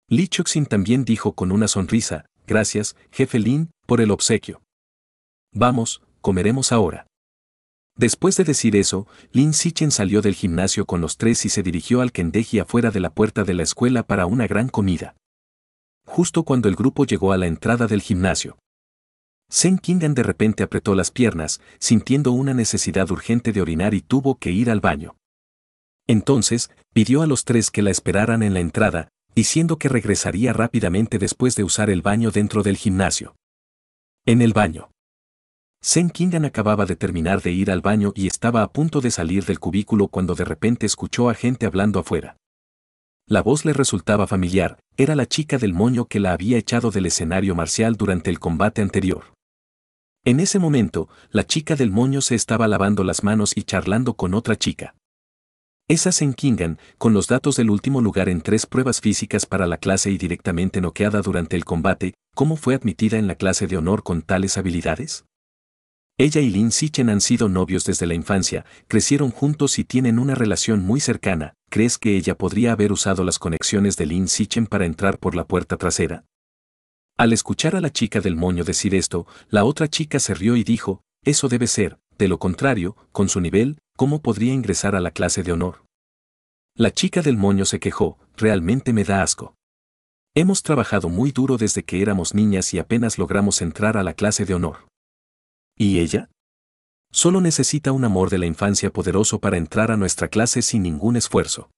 Li Chuxin también dijo con una sonrisa, gracias, jefe Lin, por el obsequio. Vamos, comeremos ahora. Después de decir eso, Lin Sichen salió del gimnasio con los tres y se dirigió al Kendeji afuera de la puerta de la escuela para una gran comida. Justo cuando el grupo llegó a la entrada del gimnasio, Sen Kingan de repente apretó las piernas, sintiendo una necesidad urgente de orinar y tuvo que ir al baño. Entonces, pidió a los tres que la esperaran en la entrada, diciendo que regresaría rápidamente después de usar el baño dentro del gimnasio. En el baño. Sen Kingan acababa de terminar de ir al baño y estaba a punto de salir del cubículo cuando de repente escuchó a gente hablando afuera. La voz le resultaba familiar, era la chica del moño que la había echado del escenario marcial durante el combate anterior. En ese momento, la chica del moño se estaba lavando las manos y charlando con otra chica. ¿Esas en Kingan, con los datos del último lugar en tres pruebas físicas para la clase y directamente noqueada durante el combate, ¿cómo fue admitida en la clase de honor con tales habilidades? Ella y Lin Sichen han sido novios desde la infancia, crecieron juntos y tienen una relación muy cercana. ¿Crees que ella podría haber usado las conexiones de Lin Sichen para entrar por la puerta trasera? Al escuchar a la chica del moño decir esto, la otra chica se rió y dijo, eso debe ser, de lo contrario, con su nivel, ¿cómo podría ingresar a la clase de honor? La chica del moño se quejó, realmente me da asco. Hemos trabajado muy duro desde que éramos niñas y apenas logramos entrar a la clase de honor. ¿Y ella? Solo necesita un amor de la infancia poderoso para entrar a nuestra clase sin ningún esfuerzo.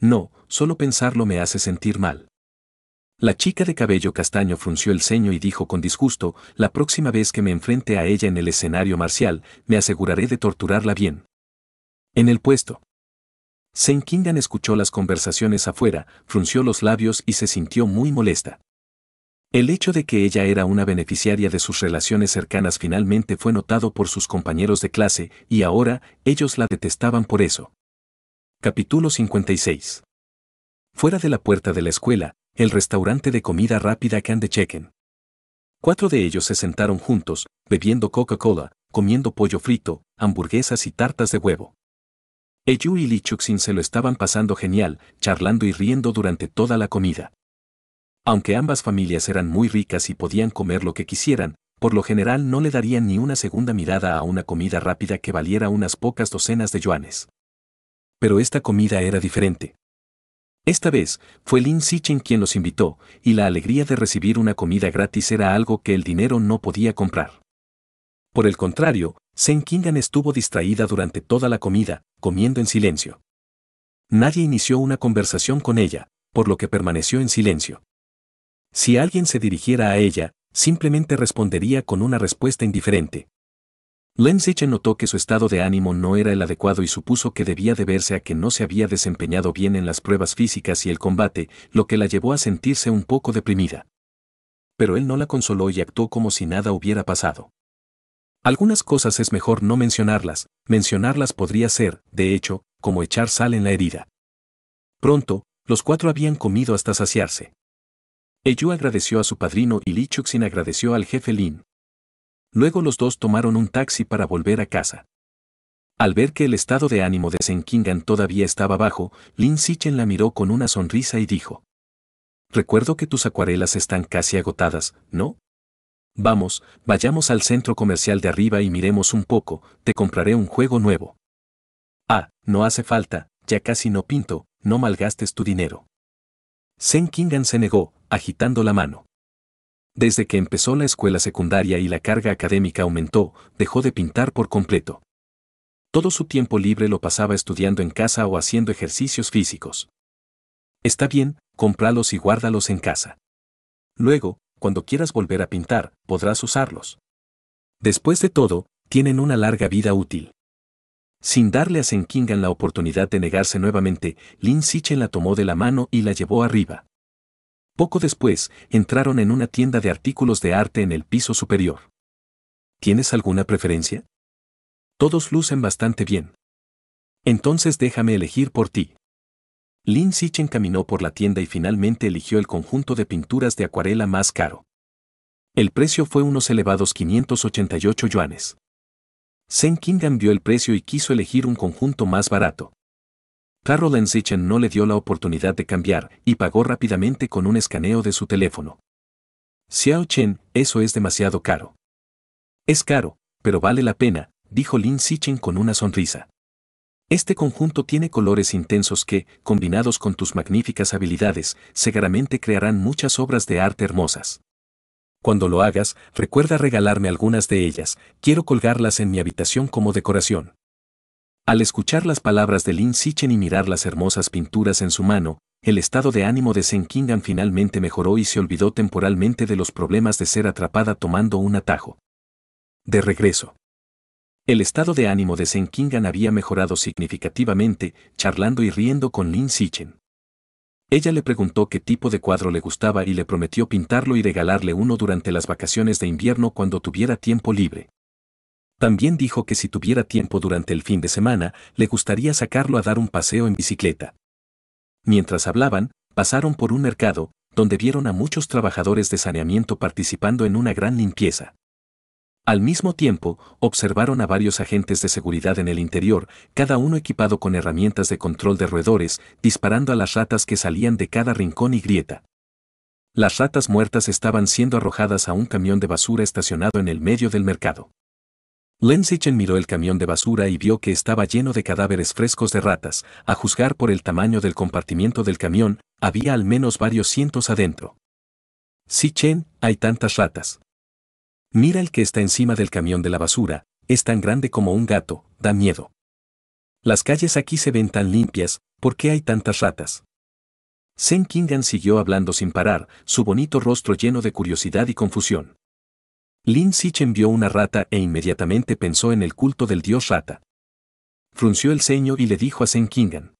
No, solo pensarlo me hace sentir mal. La chica de cabello castaño frunció el ceño y dijo con disgusto, la próxima vez que me enfrente a ella en el escenario marcial, me aseguraré de torturarla bien. En el puesto. Kingan escuchó las conversaciones afuera, frunció los labios y se sintió muy molesta. El hecho de que ella era una beneficiaria de sus relaciones cercanas finalmente fue notado por sus compañeros de clase, y ahora, ellos la detestaban por eso. Capítulo 56 Fuera de la puerta de la escuela, el restaurante de comida rápida Can de Cuatro de ellos se sentaron juntos, bebiendo Coca-Cola, comiendo pollo frito, hamburguesas y tartas de huevo. Eyu y Lichuxin se lo estaban pasando genial, charlando y riendo durante toda la comida. Aunque ambas familias eran muy ricas y podían comer lo que quisieran, por lo general no le darían ni una segunda mirada a una comida rápida que valiera unas pocas docenas de yuanes. Pero esta comida era diferente. Esta vez, fue Lin Sichen quien los invitó, y la alegría de recibir una comida gratis era algo que el dinero no podía comprar. Por el contrario, Sen Kingan estuvo distraída durante toda la comida, comiendo en silencio. Nadie inició una conversación con ella, por lo que permaneció en silencio. Si alguien se dirigiera a ella, simplemente respondería con una respuesta indiferente, Lenzich notó que su estado de ánimo no era el adecuado y supuso que debía deberse a que no se había desempeñado bien en las pruebas físicas y el combate, lo que la llevó a sentirse un poco deprimida. Pero él no la consoló y actuó como si nada hubiera pasado. Algunas cosas es mejor no mencionarlas, mencionarlas podría ser, de hecho, como echar sal en la herida. Pronto, los cuatro habían comido hasta saciarse. Eyu agradeció a su padrino y Lichuxin sin agradeció al jefe Lin, Luego los dos tomaron un taxi para volver a casa. Al ver que el estado de ánimo de Kingan todavía estaba bajo, Lin Sichen la miró con una sonrisa y dijo. Recuerdo que tus acuarelas están casi agotadas, ¿no? Vamos, vayamos al centro comercial de arriba y miremos un poco, te compraré un juego nuevo. Ah, no hace falta, ya casi no pinto, no malgastes tu dinero. Kingan se negó, agitando la mano. Desde que empezó la escuela secundaria y la carga académica aumentó, dejó de pintar por completo. Todo su tiempo libre lo pasaba estudiando en casa o haciendo ejercicios físicos. Está bien, cómpralos y guárdalos en casa. Luego, cuando quieras volver a pintar, podrás usarlos. Después de todo, tienen una larga vida útil. Sin darle a Senkingan la oportunidad de negarse nuevamente, Lin Sichen la tomó de la mano y la llevó arriba. Poco después, entraron en una tienda de artículos de arte en el piso superior. ¿Tienes alguna preferencia? Todos lucen bastante bien. Entonces déjame elegir por ti. Lin Sich encaminó por la tienda y finalmente eligió el conjunto de pinturas de acuarela más caro. El precio fue unos elevados 588 yuanes. Sen King cambió el precio y quiso elegir un conjunto más barato. Carol Sichen no le dio la oportunidad de cambiar y pagó rápidamente con un escaneo de su teléfono. Xiao Chen, eso es demasiado caro. Es caro, pero vale la pena, dijo Lin Sichen con una sonrisa. Este conjunto tiene colores intensos que, combinados con tus magníficas habilidades, seguramente crearán muchas obras de arte hermosas. Cuando lo hagas, recuerda regalarme algunas de ellas, quiero colgarlas en mi habitación como decoración. Al escuchar las palabras de Lin Sichen y mirar las hermosas pinturas en su mano, el estado de ánimo de Sen Kingan finalmente mejoró y se olvidó temporalmente de los problemas de ser atrapada tomando un atajo. De regreso. El estado de ánimo de Sen Kingan había mejorado significativamente, charlando y riendo con Lin Sichen. Ella le preguntó qué tipo de cuadro le gustaba y le prometió pintarlo y regalarle uno durante las vacaciones de invierno cuando tuviera tiempo libre. También dijo que si tuviera tiempo durante el fin de semana, le gustaría sacarlo a dar un paseo en bicicleta. Mientras hablaban, pasaron por un mercado, donde vieron a muchos trabajadores de saneamiento participando en una gran limpieza. Al mismo tiempo, observaron a varios agentes de seguridad en el interior, cada uno equipado con herramientas de control de roedores, disparando a las ratas que salían de cada rincón y grieta. Las ratas muertas estaban siendo arrojadas a un camión de basura estacionado en el medio del mercado. Lensichen miró el camión de basura y vio que estaba lleno de cadáveres frescos de ratas. A juzgar por el tamaño del compartimiento del camión, había al menos varios cientos adentro. Si Chen, hay tantas ratas. Mira el que está encima del camión de la basura, es tan grande como un gato, da miedo. Las calles aquí se ven tan limpias, ¿por qué hay tantas ratas? Zen Kingan siguió hablando sin parar, su bonito rostro lleno de curiosidad y confusión. Lin Sichen vio una rata e inmediatamente pensó en el culto del dios rata. Frunció el ceño y le dijo a Sen Kingan.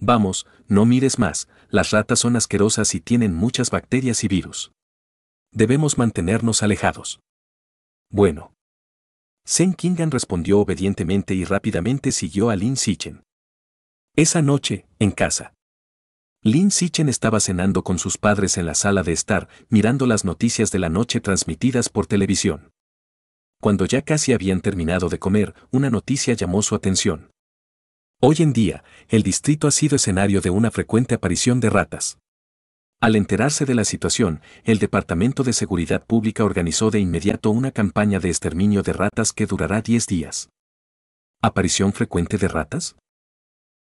Vamos, no mires más, las ratas son asquerosas y tienen muchas bacterias y virus. Debemos mantenernos alejados. Bueno. Sen Kingan respondió obedientemente y rápidamente siguió a Lin Sichen. Esa noche, en casa. Lin Sichen estaba cenando con sus padres en la sala de estar, mirando las noticias de la noche transmitidas por televisión. Cuando ya casi habían terminado de comer, una noticia llamó su atención. Hoy en día, el distrito ha sido escenario de una frecuente aparición de ratas. Al enterarse de la situación, el Departamento de Seguridad Pública organizó de inmediato una campaña de exterminio de ratas que durará 10 días. ¿Aparición frecuente de ratas?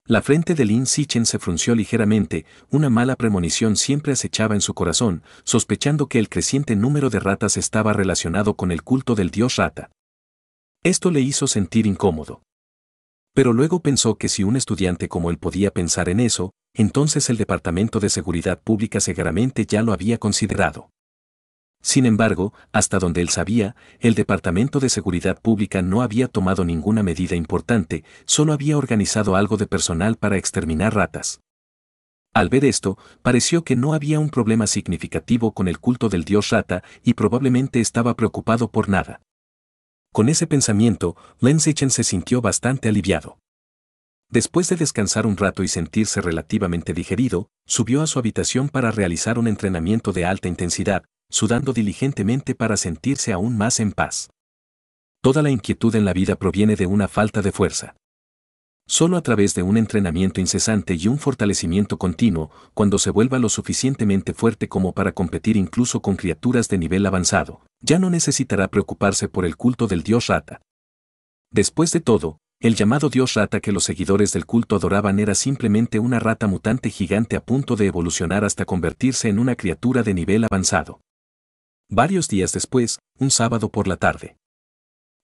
La frente de Lin Sichen se frunció ligeramente, una mala premonición siempre acechaba en su corazón, sospechando que el creciente número de ratas estaba relacionado con el culto del dios rata. Esto le hizo sentir incómodo. Pero luego pensó que si un estudiante como él podía pensar en eso, entonces el Departamento de Seguridad Pública seguramente ya lo había considerado. Sin embargo, hasta donde él sabía, el Departamento de Seguridad Pública no había tomado ninguna medida importante, solo había organizado algo de personal para exterminar ratas. Al ver esto, pareció que no había un problema significativo con el culto del dios rata y probablemente estaba preocupado por nada. Con ese pensamiento, Lensichen se sintió bastante aliviado. Después de descansar un rato y sentirse relativamente digerido, subió a su habitación para realizar un entrenamiento de alta intensidad, sudando diligentemente para sentirse aún más en paz. Toda la inquietud en la vida proviene de una falta de fuerza. Solo a través de un entrenamiento incesante y un fortalecimiento continuo, cuando se vuelva lo suficientemente fuerte como para competir incluso con criaturas de nivel avanzado, ya no necesitará preocuparse por el culto del dios rata. Después de todo, el llamado dios rata que los seguidores del culto adoraban era simplemente una rata mutante gigante a punto de evolucionar hasta convertirse en una criatura de nivel avanzado. Varios días después, un sábado por la tarde.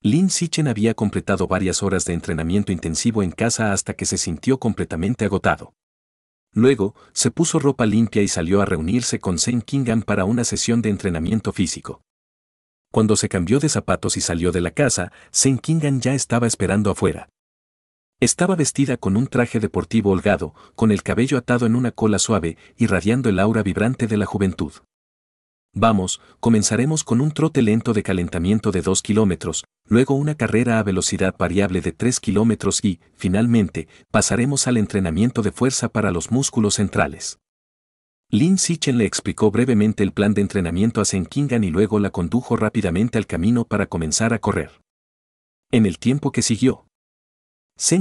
Lin Sichen había completado varias horas de entrenamiento intensivo en casa hasta que se sintió completamente agotado. Luego, se puso ropa limpia y salió a reunirse con Sen Kingan para una sesión de entrenamiento físico. Cuando se cambió de zapatos y salió de la casa, Sen Kingan ya estaba esperando afuera. Estaba vestida con un traje deportivo holgado, con el cabello atado en una cola suave y radiando el aura vibrante de la juventud. Vamos, comenzaremos con un trote lento de calentamiento de 2 kilómetros, luego una carrera a velocidad variable de 3 kilómetros y, finalmente, pasaremos al entrenamiento de fuerza para los músculos centrales. Lin Sichen le explicó brevemente el plan de entrenamiento a Kingan y luego la condujo rápidamente al camino para comenzar a correr. En el tiempo que siguió,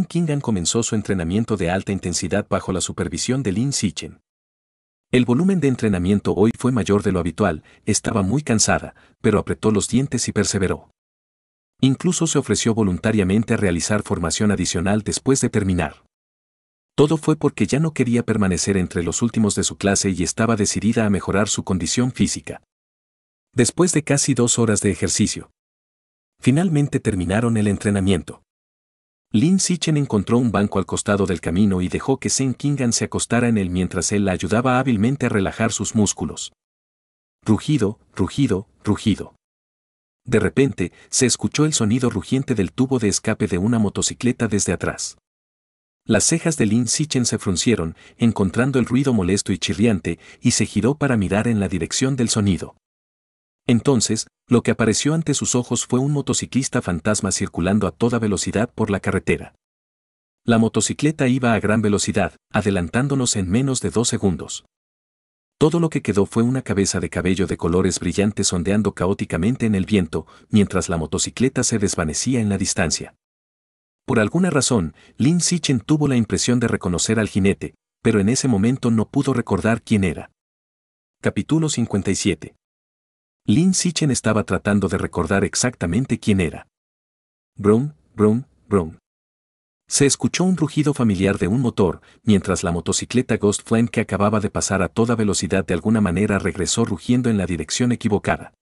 Kingan comenzó su entrenamiento de alta intensidad bajo la supervisión de Lin Sichen. El volumen de entrenamiento hoy fue mayor de lo habitual, estaba muy cansada, pero apretó los dientes y perseveró. Incluso se ofreció voluntariamente a realizar formación adicional después de terminar. Todo fue porque ya no quería permanecer entre los últimos de su clase y estaba decidida a mejorar su condición física. Después de casi dos horas de ejercicio, finalmente terminaron el entrenamiento. Lin Sichen encontró un banco al costado del camino y dejó que Sen Kingan se acostara en él mientras él la ayudaba hábilmente a relajar sus músculos. Rugido, rugido, rugido. De repente, se escuchó el sonido rugiente del tubo de escape de una motocicleta desde atrás. Las cejas de Lin Sichen se fruncieron, encontrando el ruido molesto y chirriante, y se giró para mirar en la dirección del sonido. Entonces, lo que apareció ante sus ojos fue un motociclista fantasma circulando a toda velocidad por la carretera. La motocicleta iba a gran velocidad, adelantándonos en menos de dos segundos. Todo lo que quedó fue una cabeza de cabello de colores brillantes ondeando caóticamente en el viento, mientras la motocicleta se desvanecía en la distancia. Por alguna razón, Lin Sichen tuvo la impresión de reconocer al jinete, pero en ese momento no pudo recordar quién era. Capítulo 57 Lin Sichen estaba tratando de recordar exactamente quién era. Brum, brum, brum. Se escuchó un rugido familiar de un motor, mientras la motocicleta Ghost Flame que acababa de pasar a toda velocidad de alguna manera regresó rugiendo en la dirección equivocada.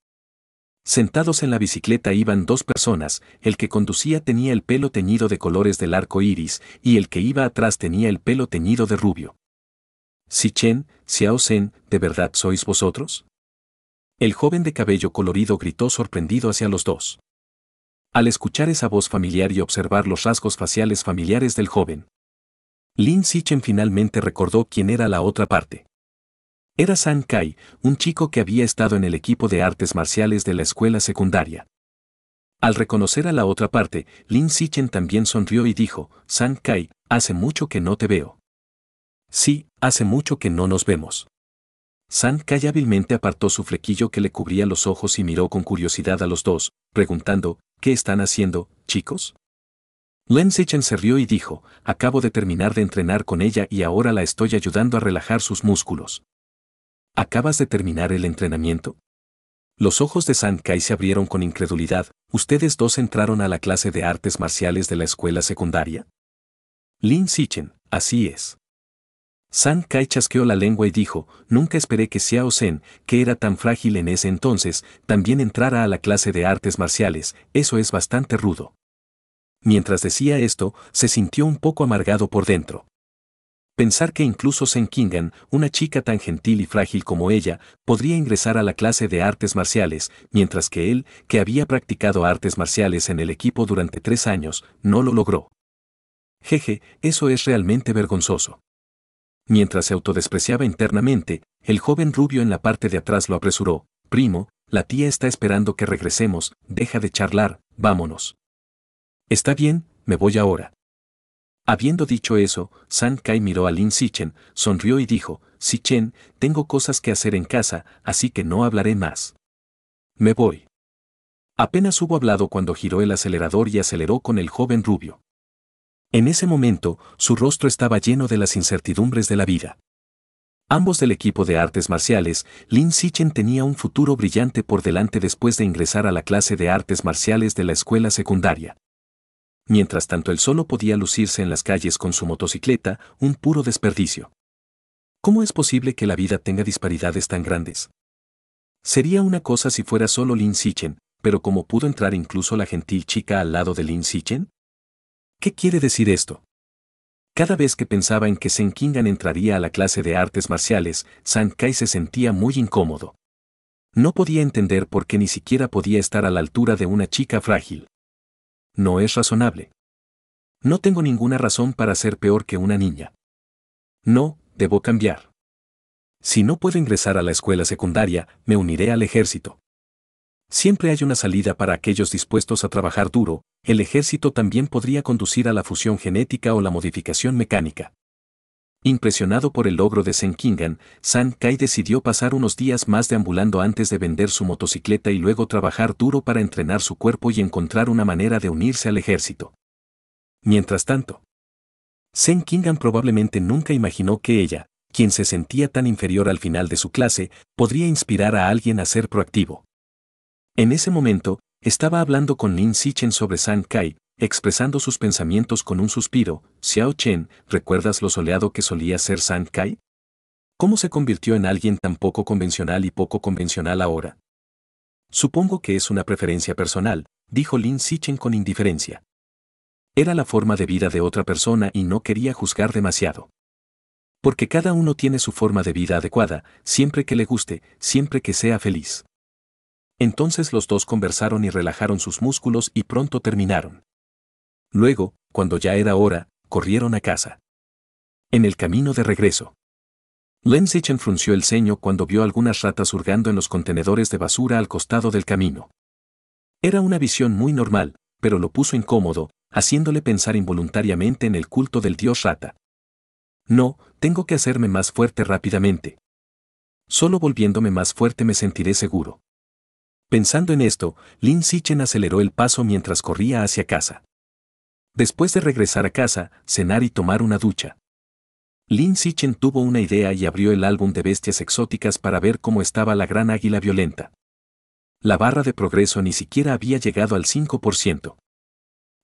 Sentados en la bicicleta iban dos personas, el que conducía tenía el pelo teñido de colores del arco iris y el que iba atrás tenía el pelo teñido de rubio. Sichen, Xiao Sen, ¿de verdad sois vosotros? El joven de cabello colorido gritó sorprendido hacia los dos. Al escuchar esa voz familiar y observar los rasgos faciales familiares del joven, Lin Sichen finalmente recordó quién era la otra parte. Era San Kai, un chico que había estado en el equipo de artes marciales de la escuela secundaria. Al reconocer a la otra parte, Lin Sichen también sonrió y dijo, San Kai, hace mucho que no te veo. Sí, hace mucho que no nos vemos. San Kai hábilmente apartó su flequillo que le cubría los ojos y miró con curiosidad a los dos, preguntando, ¿qué están haciendo, chicos? Len Sichen se rió y dijo, acabo de terminar de entrenar con ella y ahora la estoy ayudando a relajar sus músculos. ¿Acabas de terminar el entrenamiento? Los ojos de San Kai se abrieron con incredulidad, ¿ustedes dos entraron a la clase de artes marciales de la escuela secundaria? Lin Sichen, así es. San Kai chasqueó la lengua y dijo, nunca esperé que Xiao Sen, que era tan frágil en ese entonces, también entrara a la clase de artes marciales, eso es bastante rudo. Mientras decía esto, se sintió un poco amargado por dentro. Pensar que incluso Sen Kingan, una chica tan gentil y frágil como ella, podría ingresar a la clase de artes marciales, mientras que él, que había practicado artes marciales en el equipo durante tres años, no lo logró. Jeje, eso es realmente vergonzoso. Mientras se autodespreciaba internamente, el joven rubio en la parte de atrás lo apresuró. Primo, la tía está esperando que regresemos, deja de charlar, vámonos. Está bien, me voy ahora. Habiendo dicho eso, San Kai miró a Lin Sichen, sonrió y dijo, Sichen, tengo cosas que hacer en casa, así que no hablaré más. Me voy. Apenas hubo hablado cuando giró el acelerador y aceleró con el joven rubio. En ese momento, su rostro estaba lleno de las incertidumbres de la vida. Ambos del equipo de artes marciales, Lin Sichen tenía un futuro brillante por delante después de ingresar a la clase de artes marciales de la escuela secundaria. Mientras tanto él solo podía lucirse en las calles con su motocicleta, un puro desperdicio. ¿Cómo es posible que la vida tenga disparidades tan grandes? Sería una cosa si fuera solo Lin Sichen, pero ¿cómo pudo entrar incluso la gentil chica al lado de Lin Sichen? ¿Qué quiere decir esto? Cada vez que pensaba en que Kingan entraría a la clase de artes marciales, Kai se sentía muy incómodo. No podía entender por qué ni siquiera podía estar a la altura de una chica frágil. No es razonable. No tengo ninguna razón para ser peor que una niña. No, debo cambiar. Si no puedo ingresar a la escuela secundaria, me uniré al ejército. Siempre hay una salida para aquellos dispuestos a trabajar duro, el ejército también podría conducir a la fusión genética o la modificación mecánica. Impresionado por el logro de Kingan, San Kai decidió pasar unos días más deambulando antes de vender su motocicleta y luego trabajar duro para entrenar su cuerpo y encontrar una manera de unirse al ejército. Mientras tanto, Kingan probablemente nunca imaginó que ella, quien se sentía tan inferior al final de su clase, podría inspirar a alguien a ser proactivo. En ese momento, estaba hablando con Lin Xichen sobre San Kai, expresando sus pensamientos con un suspiro. Xiao Chen, ¿recuerdas lo soleado que solía ser San Kai? ¿Cómo se convirtió en alguien tan poco convencional y poco convencional ahora? Supongo que es una preferencia personal, dijo Lin Xichen con indiferencia. Era la forma de vida de otra persona y no quería juzgar demasiado. Porque cada uno tiene su forma de vida adecuada, siempre que le guste, siempre que sea feliz. Entonces los dos conversaron y relajaron sus músculos y pronto terminaron. Luego, cuando ya era hora, corrieron a casa. En el camino de regreso. Lenzich enfrunció el ceño cuando vio algunas ratas hurgando en los contenedores de basura al costado del camino. Era una visión muy normal, pero lo puso incómodo, haciéndole pensar involuntariamente en el culto del dios rata. No, tengo que hacerme más fuerte rápidamente. Solo volviéndome más fuerte me sentiré seguro. Pensando en esto, Lin Sichen aceleró el paso mientras corría hacia casa. Después de regresar a casa, cenar y tomar una ducha. Lin Sichen tuvo una idea y abrió el álbum de bestias exóticas para ver cómo estaba la gran águila violenta. La barra de progreso ni siquiera había llegado al 5%.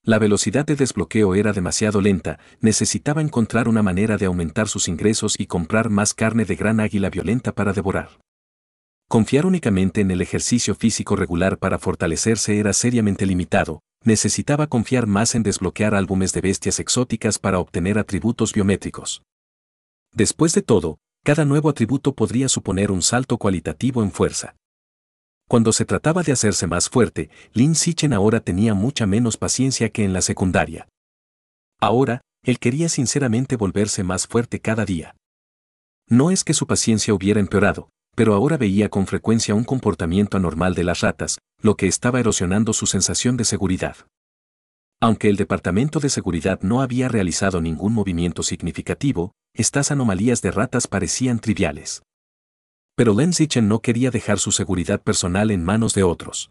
La velocidad de desbloqueo era demasiado lenta, necesitaba encontrar una manera de aumentar sus ingresos y comprar más carne de gran águila violenta para devorar. Confiar únicamente en el ejercicio físico regular para fortalecerse era seriamente limitado, necesitaba confiar más en desbloquear álbumes de bestias exóticas para obtener atributos biométricos. Después de todo, cada nuevo atributo podría suponer un salto cualitativo en fuerza. Cuando se trataba de hacerse más fuerte, Lin Sichen ahora tenía mucha menos paciencia que en la secundaria. Ahora, él quería sinceramente volverse más fuerte cada día. No es que su paciencia hubiera empeorado, pero ahora veía con frecuencia un comportamiento anormal de las ratas, lo que estaba erosionando su sensación de seguridad. Aunque el Departamento de Seguridad no había realizado ningún movimiento significativo, estas anomalías de ratas parecían triviales. Pero Lenzichen no quería dejar su seguridad personal en manos de otros.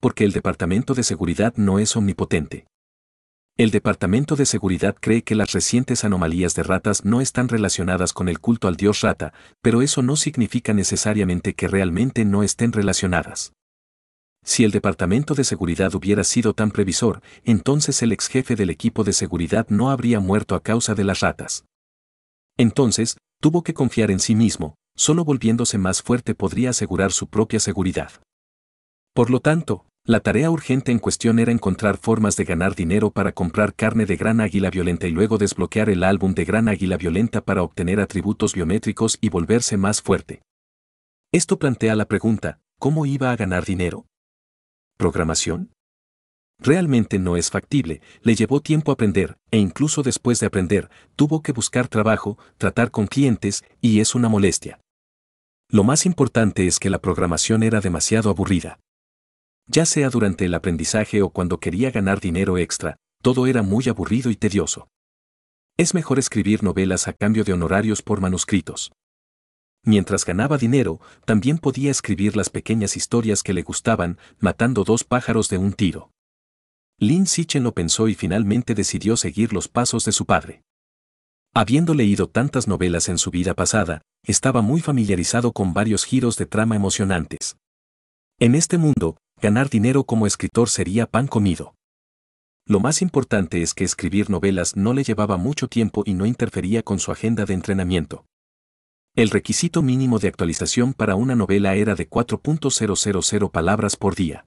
Porque el Departamento de Seguridad no es omnipotente. El Departamento de Seguridad cree que las recientes anomalías de ratas no están relacionadas con el culto al dios rata, pero eso no significa necesariamente que realmente no estén relacionadas. Si el Departamento de Seguridad hubiera sido tan previsor, entonces el ex jefe del equipo de seguridad no habría muerto a causa de las ratas. Entonces, tuvo que confiar en sí mismo, solo volviéndose más fuerte podría asegurar su propia seguridad. Por lo tanto, la tarea urgente en cuestión era encontrar formas de ganar dinero para comprar carne de Gran Águila Violenta y luego desbloquear el álbum de Gran Águila Violenta para obtener atributos biométricos y volverse más fuerte. Esto plantea la pregunta, ¿cómo iba a ganar dinero? ¿Programación? Realmente no es factible, le llevó tiempo aprender, e incluso después de aprender, tuvo que buscar trabajo, tratar con clientes, y es una molestia. Lo más importante es que la programación era demasiado aburrida ya sea durante el aprendizaje o cuando quería ganar dinero extra, todo era muy aburrido y tedioso. Es mejor escribir novelas a cambio de honorarios por manuscritos. Mientras ganaba dinero, también podía escribir las pequeñas historias que le gustaban, matando dos pájaros de un tiro. Lin Sichen lo pensó y finalmente decidió seguir los pasos de su padre. Habiendo leído tantas novelas en su vida pasada, estaba muy familiarizado con varios giros de trama emocionantes. En este mundo, Ganar dinero como escritor sería pan comido. Lo más importante es que escribir novelas no le llevaba mucho tiempo y no interfería con su agenda de entrenamiento. El requisito mínimo de actualización para una novela era de 4.000 palabras por día.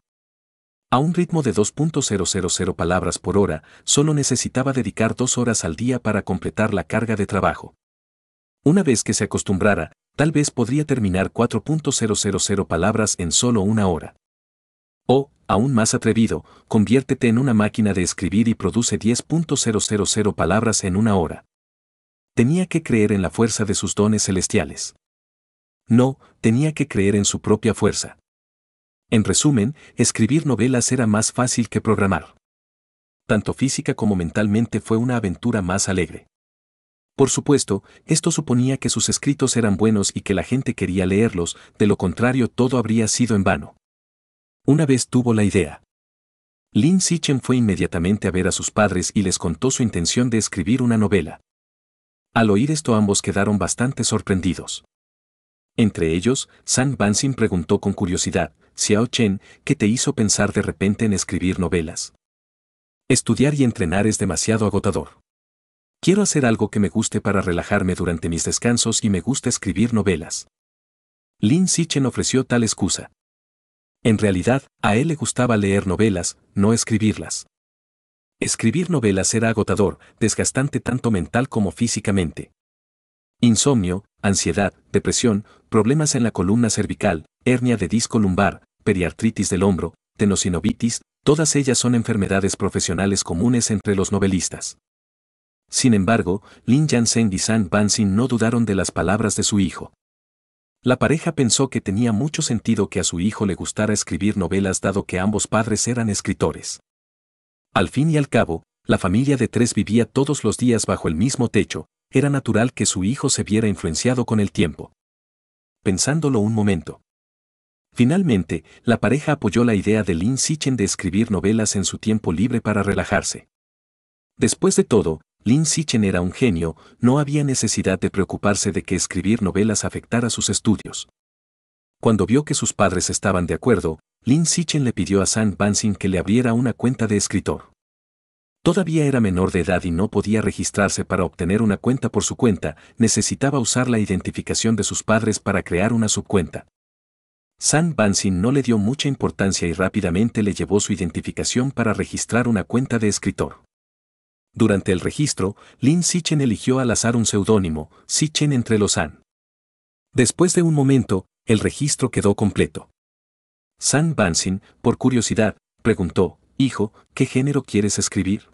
A un ritmo de 2.000 palabras por hora, solo necesitaba dedicar dos horas al día para completar la carga de trabajo. Una vez que se acostumbrara, tal vez podría terminar 4.000 palabras en solo una hora. O, aún más atrevido, conviértete en una máquina de escribir y produce 10.000 palabras en una hora. Tenía que creer en la fuerza de sus dones celestiales. No, tenía que creer en su propia fuerza. En resumen, escribir novelas era más fácil que programar. Tanto física como mentalmente fue una aventura más alegre. Por supuesto, esto suponía que sus escritos eran buenos y que la gente quería leerlos, de lo contrario todo habría sido en vano. Una vez tuvo la idea. Lin Sichen fue inmediatamente a ver a sus padres y les contó su intención de escribir una novela. Al oír esto ambos quedaron bastante sorprendidos. Entre ellos, San Bansin preguntó con curiosidad, Xiao Chen, ¿qué te hizo pensar de repente en escribir novelas? Estudiar y entrenar es demasiado agotador. Quiero hacer algo que me guste para relajarme durante mis descansos y me gusta escribir novelas. Lin Sichen ofreció tal excusa. En realidad, a él le gustaba leer novelas, no escribirlas. Escribir novelas era agotador, desgastante tanto mental como físicamente. Insomnio, ansiedad, depresión, problemas en la columna cervical, hernia de disco lumbar, periartritis del hombro, tenosinovitis, todas ellas son enfermedades profesionales comunes entre los novelistas. Sin embargo, Lin Yanseng y San Bansin no dudaron de las palabras de su hijo. La pareja pensó que tenía mucho sentido que a su hijo le gustara escribir novelas dado que ambos padres eran escritores. Al fin y al cabo, la familia de tres vivía todos los días bajo el mismo techo, era natural que su hijo se viera influenciado con el tiempo. Pensándolo un momento. Finalmente, la pareja apoyó la idea de Lin Sichen de escribir novelas en su tiempo libre para relajarse. Después de todo, Lin Sichen era un genio, no había necesidad de preocuparse de que escribir novelas afectara sus estudios. Cuando vio que sus padres estaban de acuerdo, Lin Sichen le pidió a San Bansin que le abriera una cuenta de escritor. Todavía era menor de edad y no podía registrarse para obtener una cuenta por su cuenta, necesitaba usar la identificación de sus padres para crear una subcuenta. San Bansin no le dio mucha importancia y rápidamente le llevó su identificación para registrar una cuenta de escritor. Durante el registro, Lin Sichen eligió al azar un seudónimo, Sichen entre los San. Después de un momento, el registro quedó completo. San Bansin, por curiosidad, preguntó, Hijo, ¿qué género quieres escribir?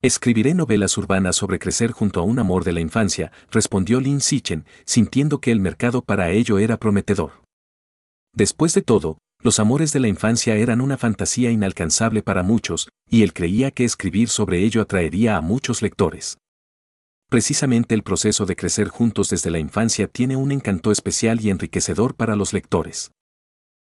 Escribiré novelas urbanas sobre crecer junto a un amor de la infancia, respondió Lin Sichen, sintiendo que el mercado para ello era prometedor. Después de todo, los amores de la infancia eran una fantasía inalcanzable para muchos, y él creía que escribir sobre ello atraería a muchos lectores. Precisamente el proceso de crecer juntos desde la infancia tiene un encanto especial y enriquecedor para los lectores.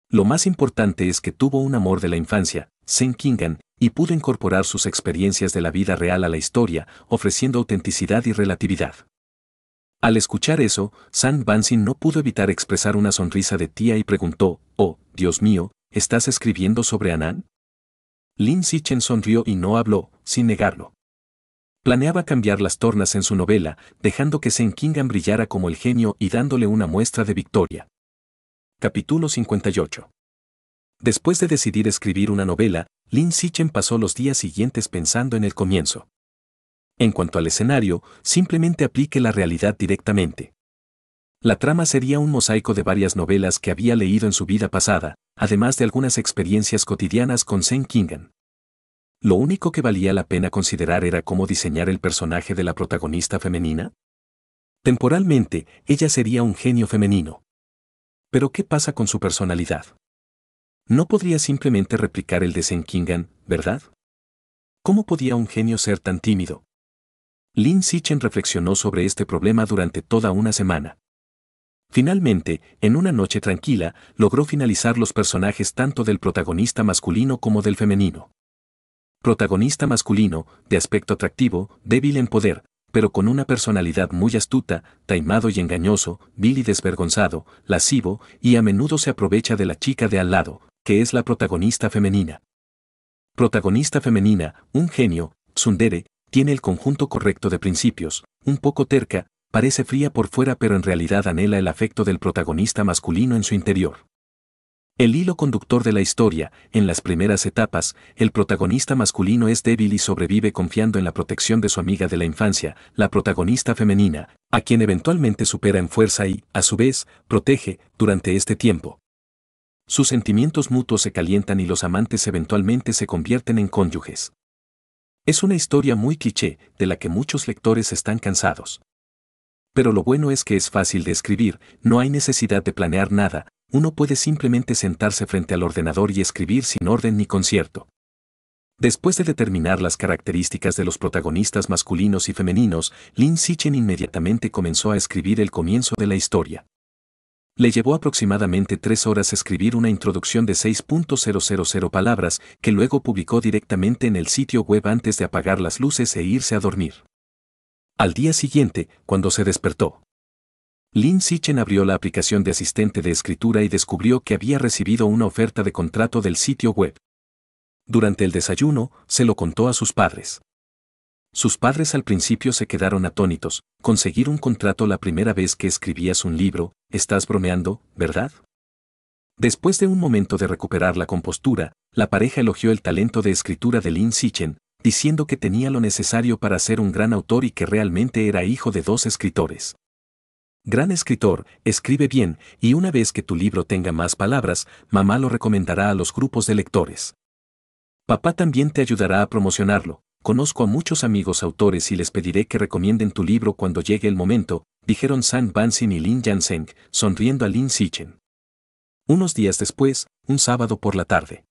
Lo más importante es que tuvo un amor de la infancia, Sen Kingan, y pudo incorporar sus experiencias de la vida real a la historia, ofreciendo autenticidad y relatividad. Al escuchar eso, San Bansin no pudo evitar expresar una sonrisa de tía y preguntó, Dios mío, ¿estás escribiendo sobre Anán? Lin Sichen sonrió y no habló, sin negarlo. Planeaba cambiar las tornas en su novela, dejando que Kingan brillara como el genio y dándole una muestra de victoria. Capítulo 58 Después de decidir escribir una novela, Lin Sichen pasó los días siguientes pensando en el comienzo. En cuanto al escenario, simplemente aplique la realidad directamente. La trama sería un mosaico de varias novelas que había leído en su vida pasada, además de algunas experiencias cotidianas con Sen Kingan. Lo único que valía la pena considerar era cómo diseñar el personaje de la protagonista femenina. Temporalmente, ella sería un genio femenino. Pero ¿qué pasa con su personalidad? No podría simplemente replicar el de Sen Kingan, ¿verdad? ¿Cómo podía un genio ser tan tímido? Lin Sichen reflexionó sobre este problema durante toda una semana. Finalmente, en una noche tranquila, logró finalizar los personajes tanto del protagonista masculino como del femenino. Protagonista masculino, de aspecto atractivo, débil en poder, pero con una personalidad muy astuta, taimado y engañoso, vil y desvergonzado, lascivo, y a menudo se aprovecha de la chica de al lado, que es la protagonista femenina. Protagonista femenina, un genio, tsundere, tiene el conjunto correcto de principios, un poco terca, parece fría por fuera pero en realidad anhela el afecto del protagonista masculino en su interior. El hilo conductor de la historia, en las primeras etapas, el protagonista masculino es débil y sobrevive confiando en la protección de su amiga de la infancia, la protagonista femenina, a quien eventualmente supera en fuerza y, a su vez, protege, durante este tiempo. Sus sentimientos mutuos se calientan y los amantes eventualmente se convierten en cónyuges. Es una historia muy cliché, de la que muchos lectores están cansados. Pero lo bueno es que es fácil de escribir, no hay necesidad de planear nada, uno puede simplemente sentarse frente al ordenador y escribir sin orden ni concierto. Después de determinar las características de los protagonistas masculinos y femeninos, Lin Sichen inmediatamente comenzó a escribir el comienzo de la historia. Le llevó aproximadamente tres horas escribir una introducción de 6.000 palabras que luego publicó directamente en el sitio web antes de apagar las luces e irse a dormir al día siguiente, cuando se despertó. Lin Sichen abrió la aplicación de asistente de escritura y descubrió que había recibido una oferta de contrato del sitio web. Durante el desayuno, se lo contó a sus padres. Sus padres al principio se quedaron atónitos, conseguir un contrato la primera vez que escribías un libro, estás bromeando, ¿verdad? Después de un momento de recuperar la compostura, la pareja elogió el talento de escritura de Lin Sichen, diciendo que tenía lo necesario para ser un gran autor y que realmente era hijo de dos escritores. Gran escritor, escribe bien, y una vez que tu libro tenga más palabras, mamá lo recomendará a los grupos de lectores. Papá también te ayudará a promocionarlo. Conozco a muchos amigos autores y les pediré que recomienden tu libro cuando llegue el momento, dijeron San Bansin y Lin Janseng, sonriendo a Lin Sichen. Unos días después, un sábado por la tarde.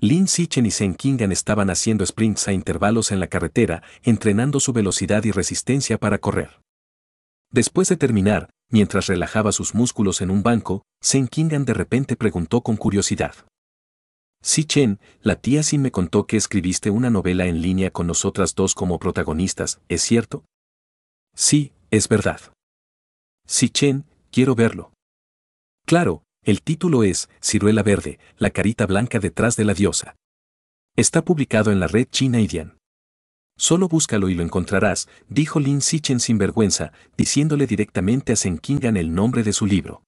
Lin Sichen y Sen Kingan estaban haciendo sprints a intervalos en la carretera, entrenando su velocidad y resistencia para correr. Después de terminar, mientras relajaba sus músculos en un banco, Sen Kingan de repente preguntó con curiosidad. Chen, la tía Sin me contó que escribiste una novela en línea con nosotras dos como protagonistas, ¿es cierto? Sí, es verdad. Chen, quiero verlo. Claro, el título es Ciruela Verde, la carita blanca detrás de la diosa. Está publicado en la red China Idian. Solo búscalo y lo encontrarás, dijo Lin Sichen sin vergüenza, diciéndole directamente a Kingan el nombre de su libro.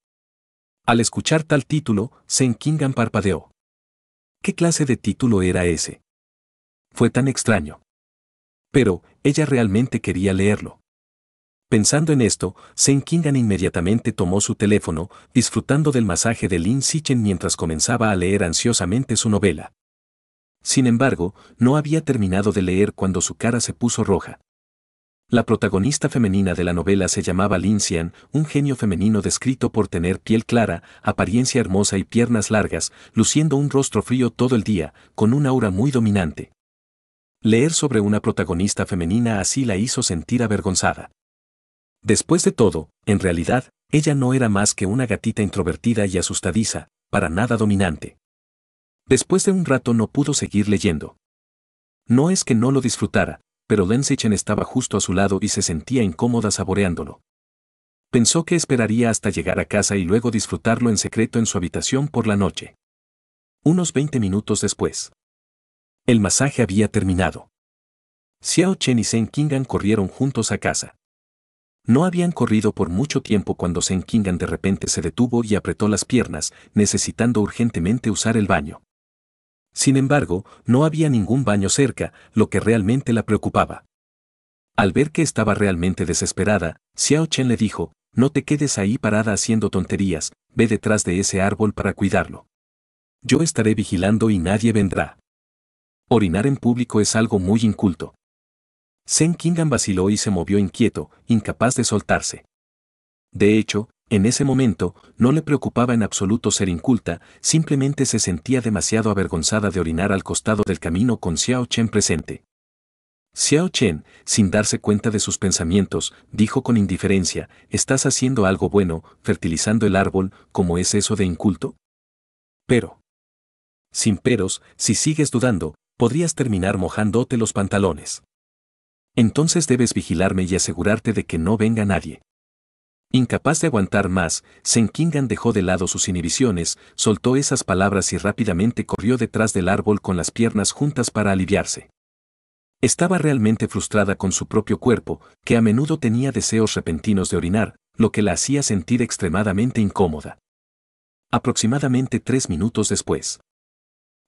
Al escuchar tal título, Kingan parpadeó. ¿Qué clase de título era ese? Fue tan extraño. Pero, ella realmente quería leerlo. Pensando en esto, Sen Kingan inmediatamente tomó su teléfono, disfrutando del masaje de Lin Sichen mientras comenzaba a leer ansiosamente su novela. Sin embargo, no había terminado de leer cuando su cara se puso roja. La protagonista femenina de la novela se llamaba Lin Xian, un genio femenino descrito por tener piel clara, apariencia hermosa y piernas largas, luciendo un rostro frío todo el día, con un aura muy dominante. Leer sobre una protagonista femenina así la hizo sentir avergonzada. Después de todo, en realidad, ella no era más que una gatita introvertida y asustadiza, para nada dominante. Después de un rato no pudo seguir leyendo. No es que no lo disfrutara, pero Lensichen estaba justo a su lado y se sentía incómoda saboreándolo. Pensó que esperaría hasta llegar a casa y luego disfrutarlo en secreto en su habitación por la noche. Unos 20 minutos después. El masaje había terminado. Xiao Chen y Sen Kingan corrieron juntos a casa. No habían corrido por mucho tiempo cuando Qingan de repente se detuvo y apretó las piernas, necesitando urgentemente usar el baño. Sin embargo, no había ningún baño cerca, lo que realmente la preocupaba. Al ver que estaba realmente desesperada, Xiao Chen le dijo, no te quedes ahí parada haciendo tonterías, ve detrás de ese árbol para cuidarlo. Yo estaré vigilando y nadie vendrá. Orinar en público es algo muy inculto. Sen Kingan vaciló y se movió inquieto, incapaz de soltarse. De hecho, en ese momento, no le preocupaba en absoluto ser inculta, simplemente se sentía demasiado avergonzada de orinar al costado del camino con Xiao Chen presente. Xiao Chen, sin darse cuenta de sus pensamientos, dijo con indiferencia, estás haciendo algo bueno, fertilizando el árbol, como es eso de inculto? Pero. Sin peros, si sigues dudando, podrías terminar mojándote los pantalones entonces debes vigilarme y asegurarte de que no venga nadie. Incapaz de aguantar más, Senkingan dejó de lado sus inhibiciones, soltó esas palabras y rápidamente corrió detrás del árbol con las piernas juntas para aliviarse. Estaba realmente frustrada con su propio cuerpo, que a menudo tenía deseos repentinos de orinar, lo que la hacía sentir extremadamente incómoda. Aproximadamente tres minutos después.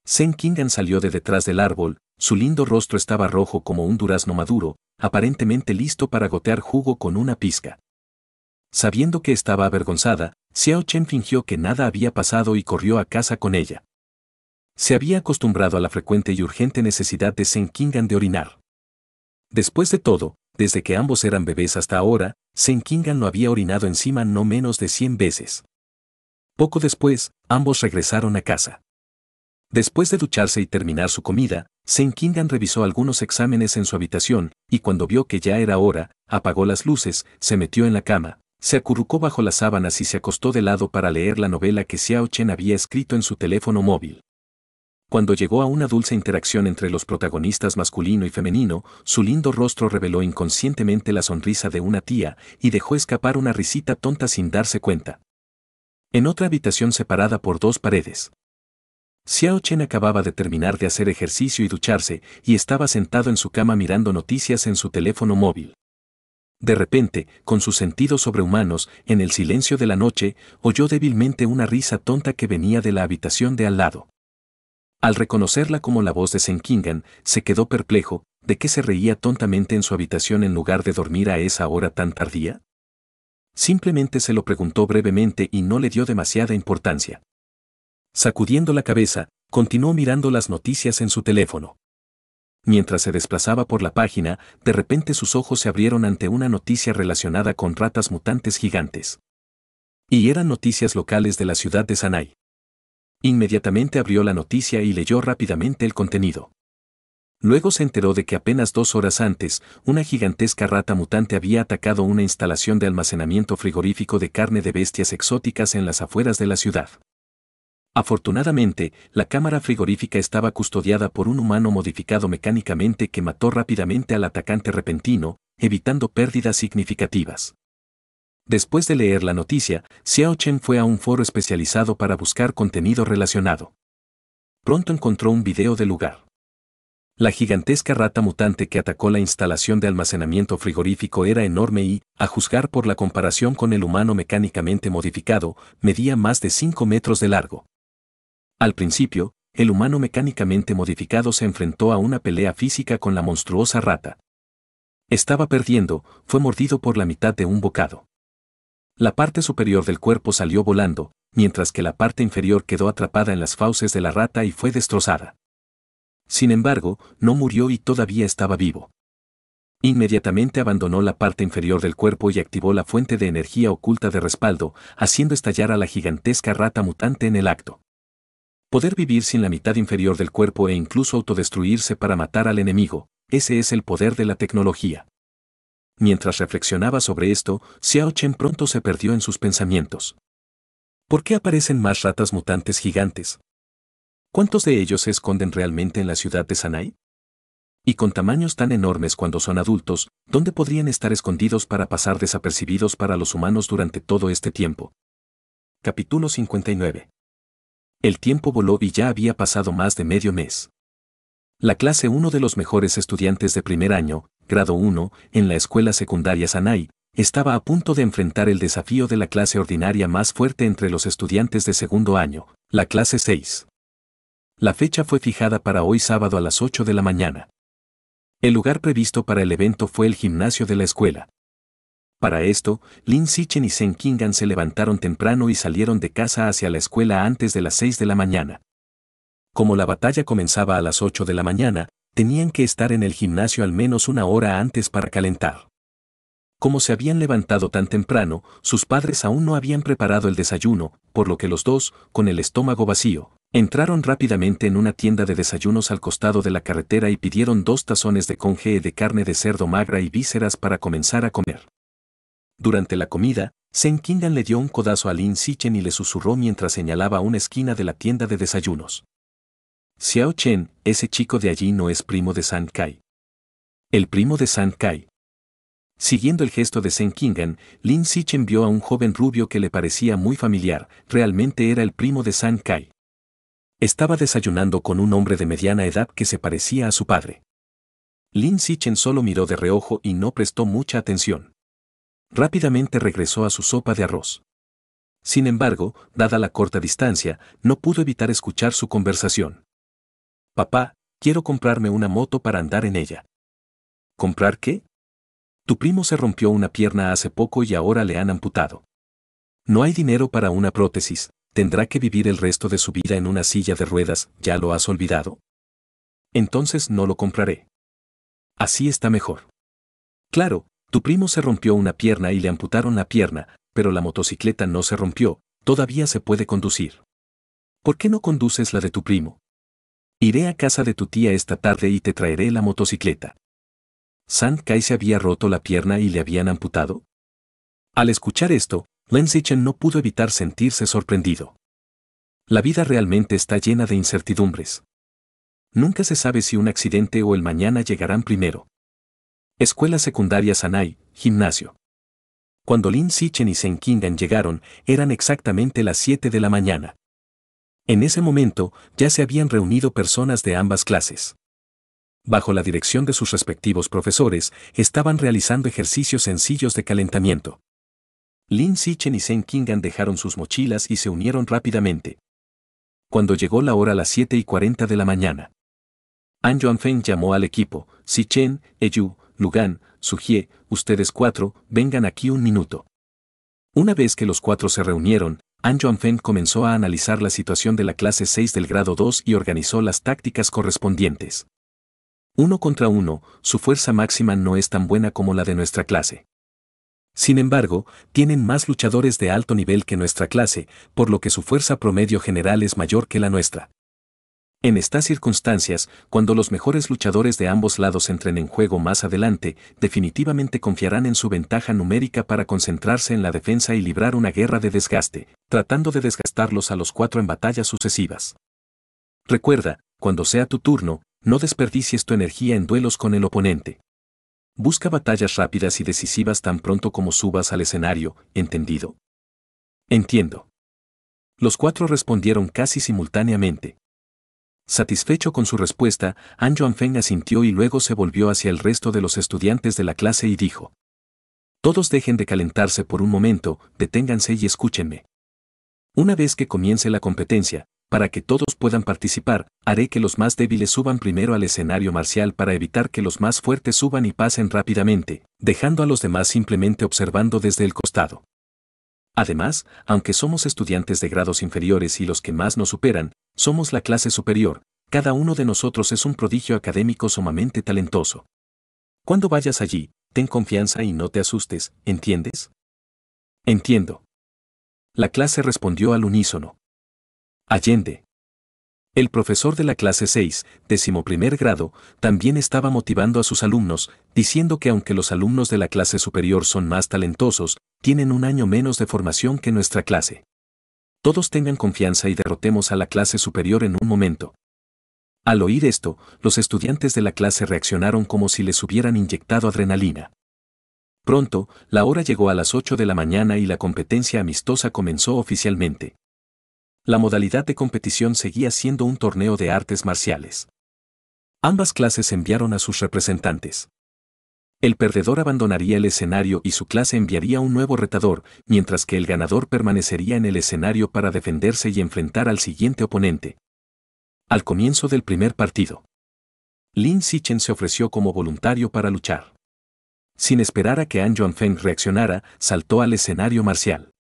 Sen Kingan salió de detrás del árbol, su lindo rostro estaba rojo como un durazno maduro, aparentemente listo para gotear jugo con una pizca. Sabiendo que estaba avergonzada, Xiao Chen fingió que nada había pasado y corrió a casa con ella. Se había acostumbrado a la frecuente y urgente necesidad de Sen Kingan de orinar. Después de todo, desde que ambos eran bebés hasta ahora, Sen Kingan lo había orinado encima no menos de 100 veces. Poco después, ambos regresaron a casa. Después de ducharse y terminar su comida, Senkingan revisó algunos exámenes en su habitación, y cuando vio que ya era hora, apagó las luces, se metió en la cama, se acurrucó bajo las sábanas y se acostó de lado para leer la novela que Xiao Chen había escrito en su teléfono móvil. Cuando llegó a una dulce interacción entre los protagonistas masculino y femenino, su lindo rostro reveló inconscientemente la sonrisa de una tía y dejó escapar una risita tonta sin darse cuenta. En otra habitación separada por dos paredes, Xiao Chen acababa de terminar de hacer ejercicio y ducharse, y estaba sentado en su cama mirando noticias en su teléfono móvil. De repente, con sus sentidos sobrehumanos, en el silencio de la noche, oyó débilmente una risa tonta que venía de la habitación de al lado. Al reconocerla como la voz de Senkingan, se quedó perplejo, ¿de qué se reía tontamente en su habitación en lugar de dormir a esa hora tan tardía? Simplemente se lo preguntó brevemente y no le dio demasiada importancia. Sacudiendo la cabeza, continuó mirando las noticias en su teléfono. Mientras se desplazaba por la página, de repente sus ojos se abrieron ante una noticia relacionada con ratas mutantes gigantes. Y eran noticias locales de la ciudad de Sanai. Inmediatamente abrió la noticia y leyó rápidamente el contenido. Luego se enteró de que apenas dos horas antes, una gigantesca rata mutante había atacado una instalación de almacenamiento frigorífico de carne de bestias exóticas en las afueras de la ciudad. Afortunadamente, la cámara frigorífica estaba custodiada por un humano modificado mecánicamente que mató rápidamente al atacante repentino, evitando pérdidas significativas. Después de leer la noticia, Xiao Chen fue a un foro especializado para buscar contenido relacionado. Pronto encontró un video del lugar. La gigantesca rata mutante que atacó la instalación de almacenamiento frigorífico era enorme y, a juzgar por la comparación con el humano mecánicamente modificado, medía más de 5 metros de largo. Al principio, el humano mecánicamente modificado se enfrentó a una pelea física con la monstruosa rata. Estaba perdiendo, fue mordido por la mitad de un bocado. La parte superior del cuerpo salió volando, mientras que la parte inferior quedó atrapada en las fauces de la rata y fue destrozada. Sin embargo, no murió y todavía estaba vivo. Inmediatamente abandonó la parte inferior del cuerpo y activó la fuente de energía oculta de respaldo, haciendo estallar a la gigantesca rata mutante en el acto. Poder vivir sin la mitad inferior del cuerpo e incluso autodestruirse para matar al enemigo, ese es el poder de la tecnología. Mientras reflexionaba sobre esto, Xiao Chen pronto se perdió en sus pensamientos. ¿Por qué aparecen más ratas mutantes gigantes? ¿Cuántos de ellos se esconden realmente en la ciudad de Sanai? Y con tamaños tan enormes cuando son adultos, ¿dónde podrían estar escondidos para pasar desapercibidos para los humanos durante todo este tiempo? Capítulo 59 el tiempo voló y ya había pasado más de medio mes. La clase 1 de los mejores estudiantes de primer año, grado 1, en la escuela secundaria Sanai, estaba a punto de enfrentar el desafío de la clase ordinaria más fuerte entre los estudiantes de segundo año, la clase 6. La fecha fue fijada para hoy sábado a las 8 de la mañana. El lugar previsto para el evento fue el gimnasio de la escuela, para esto, Lin Sichen y Sen Kingan se levantaron temprano y salieron de casa hacia la escuela antes de las 6 de la mañana. Como la batalla comenzaba a las 8 de la mañana, tenían que estar en el gimnasio al menos una hora antes para calentar. Como se habían levantado tan temprano, sus padres aún no habían preparado el desayuno, por lo que los dos, con el estómago vacío, entraron rápidamente en una tienda de desayunos al costado de la carretera y pidieron dos tazones de congee de carne de cerdo magra y vísceras para comenzar a comer. Durante la comida, Sen le dio un codazo a Lin Sichen y le susurró mientras señalaba una esquina de la tienda de desayunos. Xiao Chen, ese chico de allí no es primo de San Kai. El primo de San Kai. Siguiendo el gesto de Sen Kingan, Lin Sichen vio a un joven rubio que le parecía muy familiar, realmente era el primo de San Kai. Estaba desayunando con un hombre de mediana edad que se parecía a su padre. Lin Sichen solo miró de reojo y no prestó mucha atención rápidamente regresó a su sopa de arroz. Sin embargo, dada la corta distancia, no pudo evitar escuchar su conversación. Papá, quiero comprarme una moto para andar en ella. ¿Comprar qué? Tu primo se rompió una pierna hace poco y ahora le han amputado. No hay dinero para una prótesis, tendrá que vivir el resto de su vida en una silla de ruedas, ¿ya lo has olvidado? Entonces no lo compraré. Así está mejor. Claro, tu primo se rompió una pierna y le amputaron la pierna, pero la motocicleta no se rompió, todavía se puede conducir. ¿Por qué no conduces la de tu primo? Iré a casa de tu tía esta tarde y te traeré la motocicleta. ¿San Kai se había roto la pierna y le habían amputado? Al escuchar esto, Lenzichen no pudo evitar sentirse sorprendido. La vida realmente está llena de incertidumbres. Nunca se sabe si un accidente o el mañana llegarán primero. Escuela Secundaria Sanai, Gimnasio. Cuando Lin Sichen y Sen Kingan llegaron, eran exactamente las 7 de la mañana. En ese momento, ya se habían reunido personas de ambas clases. Bajo la dirección de sus respectivos profesores, estaban realizando ejercicios sencillos de calentamiento. Lin Sichen y Sen Kingan dejaron sus mochilas y se unieron rápidamente. Cuando llegó la hora a las 7 y 40 de la mañana, An Feng llamó al equipo, Sichen, Eyu, Lugan, Sujie, ustedes cuatro, vengan aquí un minuto. Una vez que los cuatro se reunieron, An Feng comenzó a analizar la situación de la clase 6 del grado 2 y organizó las tácticas correspondientes. Uno contra uno, su fuerza máxima no es tan buena como la de nuestra clase. Sin embargo, tienen más luchadores de alto nivel que nuestra clase, por lo que su fuerza promedio general es mayor que la nuestra. En estas circunstancias, cuando los mejores luchadores de ambos lados entren en juego más adelante, definitivamente confiarán en su ventaja numérica para concentrarse en la defensa y librar una guerra de desgaste, tratando de desgastarlos a los cuatro en batallas sucesivas. Recuerda, cuando sea tu turno, no desperdicies tu energía en duelos con el oponente. Busca batallas rápidas y decisivas tan pronto como subas al escenario, ¿entendido? Entiendo. Los cuatro respondieron casi simultáneamente. Satisfecho con su respuesta, An Feng asintió y luego se volvió hacia el resto de los estudiantes de la clase y dijo. Todos dejen de calentarse por un momento, deténganse y escúchenme. Una vez que comience la competencia, para que todos puedan participar, haré que los más débiles suban primero al escenario marcial para evitar que los más fuertes suban y pasen rápidamente, dejando a los demás simplemente observando desde el costado. Además, aunque somos estudiantes de grados inferiores y los que más nos superan, somos la clase superior, cada uno de nosotros es un prodigio académico sumamente talentoso. Cuando vayas allí, ten confianza y no te asustes, ¿entiendes? Entiendo. La clase respondió al unísono. Allende. El profesor de la clase 6, primer grado, también estaba motivando a sus alumnos, diciendo que aunque los alumnos de la clase superior son más talentosos, tienen un año menos de formación que nuestra clase. Todos tengan confianza y derrotemos a la clase superior en un momento. Al oír esto, los estudiantes de la clase reaccionaron como si les hubieran inyectado adrenalina. Pronto, la hora llegó a las 8 de la mañana y la competencia amistosa comenzó oficialmente. La modalidad de competición seguía siendo un torneo de artes marciales. Ambas clases enviaron a sus representantes. El perdedor abandonaría el escenario y su clase enviaría un nuevo retador, mientras que el ganador permanecería en el escenario para defenderse y enfrentar al siguiente oponente. Al comienzo del primer partido, Lin Sichen se ofreció como voluntario para luchar. Sin esperar a que An Feng reaccionara, saltó al escenario marcial.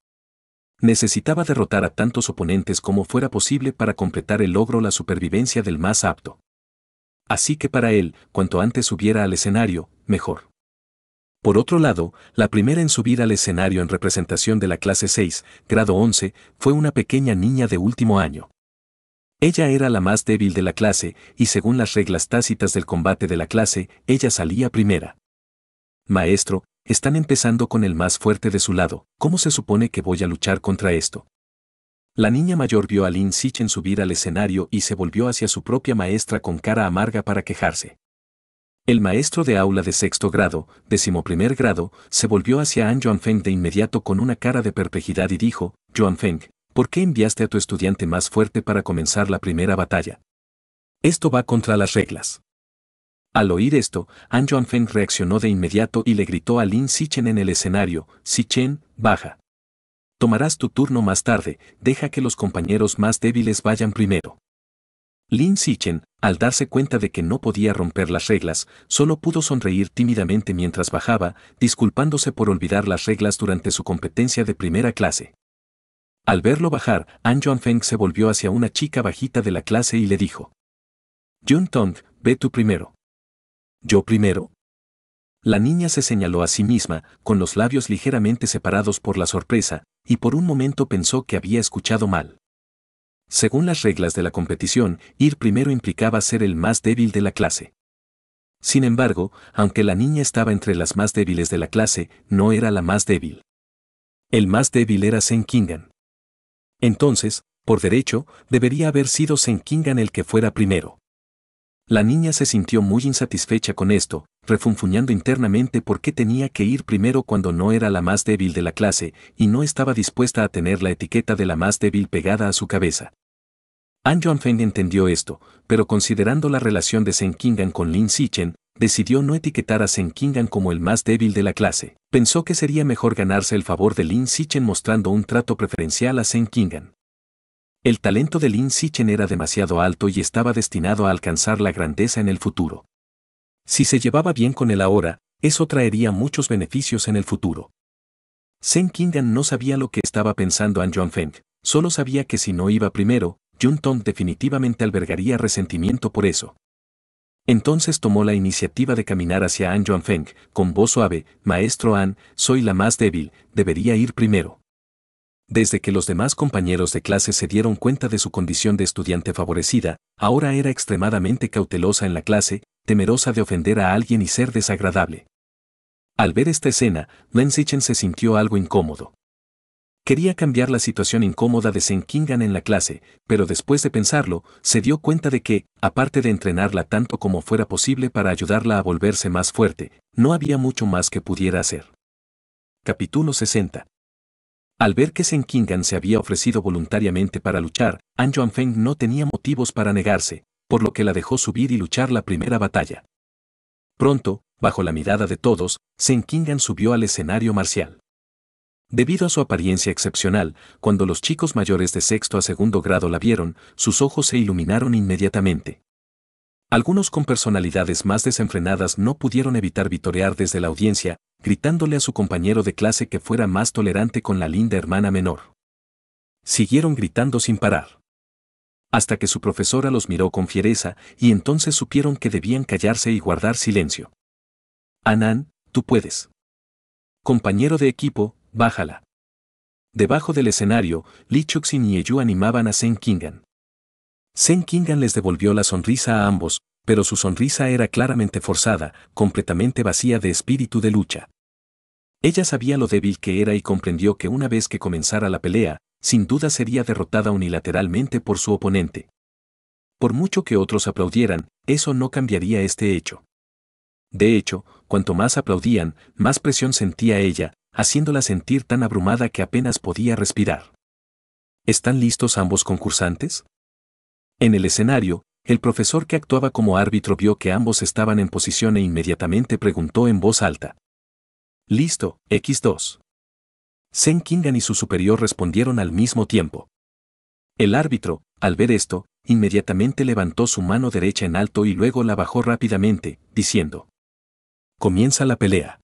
Necesitaba derrotar a tantos oponentes como fuera posible para completar el logro la supervivencia del más apto. Así que para él, cuanto antes subiera al escenario, mejor. Por otro lado, la primera en subir al escenario en representación de la clase 6, grado 11, fue una pequeña niña de último año. Ella era la más débil de la clase, y según las reglas tácitas del combate de la clase, ella salía primera. Maestro, están empezando con el más fuerte de su lado, ¿cómo se supone que voy a luchar contra esto? La niña mayor vio a Lin en subir al escenario y se volvió hacia su propia maestra con cara amarga para quejarse. El maestro de aula de sexto grado, decimoprimer grado, se volvió hacia An Yuan Feng de inmediato con una cara de perplejidad y dijo, Feng, ¿por qué enviaste a tu estudiante más fuerte para comenzar la primera batalla? Esto va contra las reglas. Al oír esto, An Yuan Feng reaccionó de inmediato y le gritó a Lin Sichen en el escenario, Sichen, baja. Tomarás tu turno más tarde, deja que los compañeros más débiles vayan primero. Lin Sichen, al darse cuenta de que no podía romper las reglas, solo pudo sonreír tímidamente mientras bajaba, disculpándose por olvidar las reglas durante su competencia de primera clase. Al verlo bajar, An Feng se volvió hacia una chica bajita de la clase y le dijo: Jun Tong, ve tú primero. ¿Yo primero? La niña se señaló a sí misma, con los labios ligeramente separados por la sorpresa, y por un momento pensó que había escuchado mal. Según las reglas de la competición, ir primero implicaba ser el más débil de la clase. Sin embargo, aunque la niña estaba entre las más débiles de la clase, no era la más débil. El más débil era Kingan. Entonces, por derecho, debería haber sido Senkingan el que fuera primero. La niña se sintió muy insatisfecha con esto, refunfuñando internamente por qué tenía que ir primero cuando no era la más débil de la clase y no estaba dispuesta a tener la etiqueta de la más débil pegada a su cabeza. An feng entendió esto, pero considerando la relación de Sen Kingan con Lin Sicheng, decidió no etiquetar a Sen Kingan como el más débil de la clase. Pensó que sería mejor ganarse el favor de Lin Sichen mostrando un trato preferencial a Sen Kingan. El talento de Lin Sicheng era demasiado alto y estaba destinado a alcanzar la grandeza en el futuro. Si se llevaba bien con él ahora, eso traería muchos beneficios en el futuro. Sen Kingan no sabía lo que estaba pensando An Feng, solo sabía que si no iba primero, Tong definitivamente albergaría resentimiento por eso. Entonces tomó la iniciativa de caminar hacia An Feng, con voz suave, Maestro An, soy la más débil, debería ir primero. Desde que los demás compañeros de clase se dieron cuenta de su condición de estudiante favorecida, ahora era extremadamente cautelosa en la clase, temerosa de ofender a alguien y ser desagradable. Al ver esta escena, Len Sichen se sintió algo incómodo. Quería cambiar la situación incómoda de Kingan en la clase, pero después de pensarlo, se dio cuenta de que, aparte de entrenarla tanto como fuera posible para ayudarla a volverse más fuerte, no había mucho más que pudiera hacer. Capítulo 60 Al ver que Kingan se había ofrecido voluntariamente para luchar, An Feng no tenía motivos para negarse, por lo que la dejó subir y luchar la primera batalla. Pronto, bajo la mirada de todos, Kingan subió al escenario marcial. Debido a su apariencia excepcional, cuando los chicos mayores de sexto a segundo grado la vieron, sus ojos se iluminaron inmediatamente. Algunos con personalidades más desenfrenadas no pudieron evitar vitorear desde la audiencia, gritándole a su compañero de clase que fuera más tolerante con la linda hermana menor. Siguieron gritando sin parar. Hasta que su profesora los miró con fiereza y entonces supieron que debían callarse y guardar silencio. Anán, tú puedes. Compañero de equipo, Bájala. Debajo del escenario, Lee Chuxin y Yu animaban a Sen Kingan. Sen Kingan les devolvió la sonrisa a ambos, pero su sonrisa era claramente forzada, completamente vacía de espíritu de lucha. Ella sabía lo débil que era y comprendió que una vez que comenzara la pelea, sin duda sería derrotada unilateralmente por su oponente. Por mucho que otros aplaudieran, eso no cambiaría este hecho. De hecho, cuanto más aplaudían, más presión sentía ella, haciéndola sentir tan abrumada que apenas podía respirar. ¿Están listos ambos concursantes? En el escenario, el profesor que actuaba como árbitro vio que ambos estaban en posición e inmediatamente preguntó en voz alta. Listo, X2. Sen Kingan y su superior respondieron al mismo tiempo. El árbitro, al ver esto, inmediatamente levantó su mano derecha en alto y luego la bajó rápidamente, diciendo. Comienza la pelea.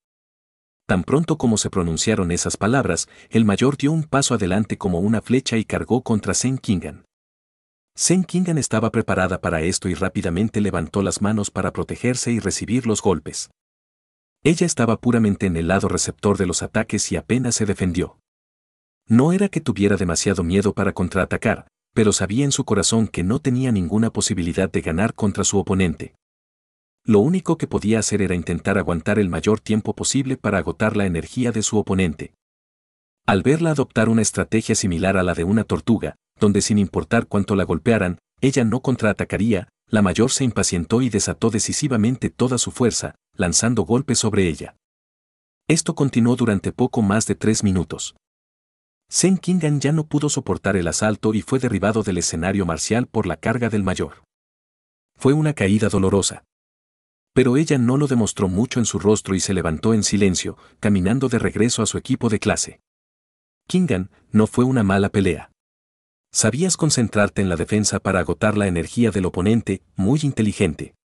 Tan pronto como se pronunciaron esas palabras, el mayor dio un paso adelante como una flecha y cargó contra Sen Kingan. Sen Kingan estaba preparada para esto y rápidamente levantó las manos para protegerse y recibir los golpes. Ella estaba puramente en el lado receptor de los ataques y apenas se defendió. No era que tuviera demasiado miedo para contraatacar, pero sabía en su corazón que no tenía ninguna posibilidad de ganar contra su oponente. Lo único que podía hacer era intentar aguantar el mayor tiempo posible para agotar la energía de su oponente. Al verla adoptar una estrategia similar a la de una tortuga, donde sin importar cuánto la golpearan, ella no contraatacaría, la mayor se impacientó y desató decisivamente toda su fuerza, lanzando golpes sobre ella. Esto continuó durante poco más de tres minutos. Sen Kingan ya no pudo soportar el asalto y fue derribado del escenario marcial por la carga del mayor. Fue una caída dolorosa pero ella no lo demostró mucho en su rostro y se levantó en silencio, caminando de regreso a su equipo de clase. Kingan, no fue una mala pelea. Sabías concentrarte en la defensa para agotar la energía del oponente, muy inteligente.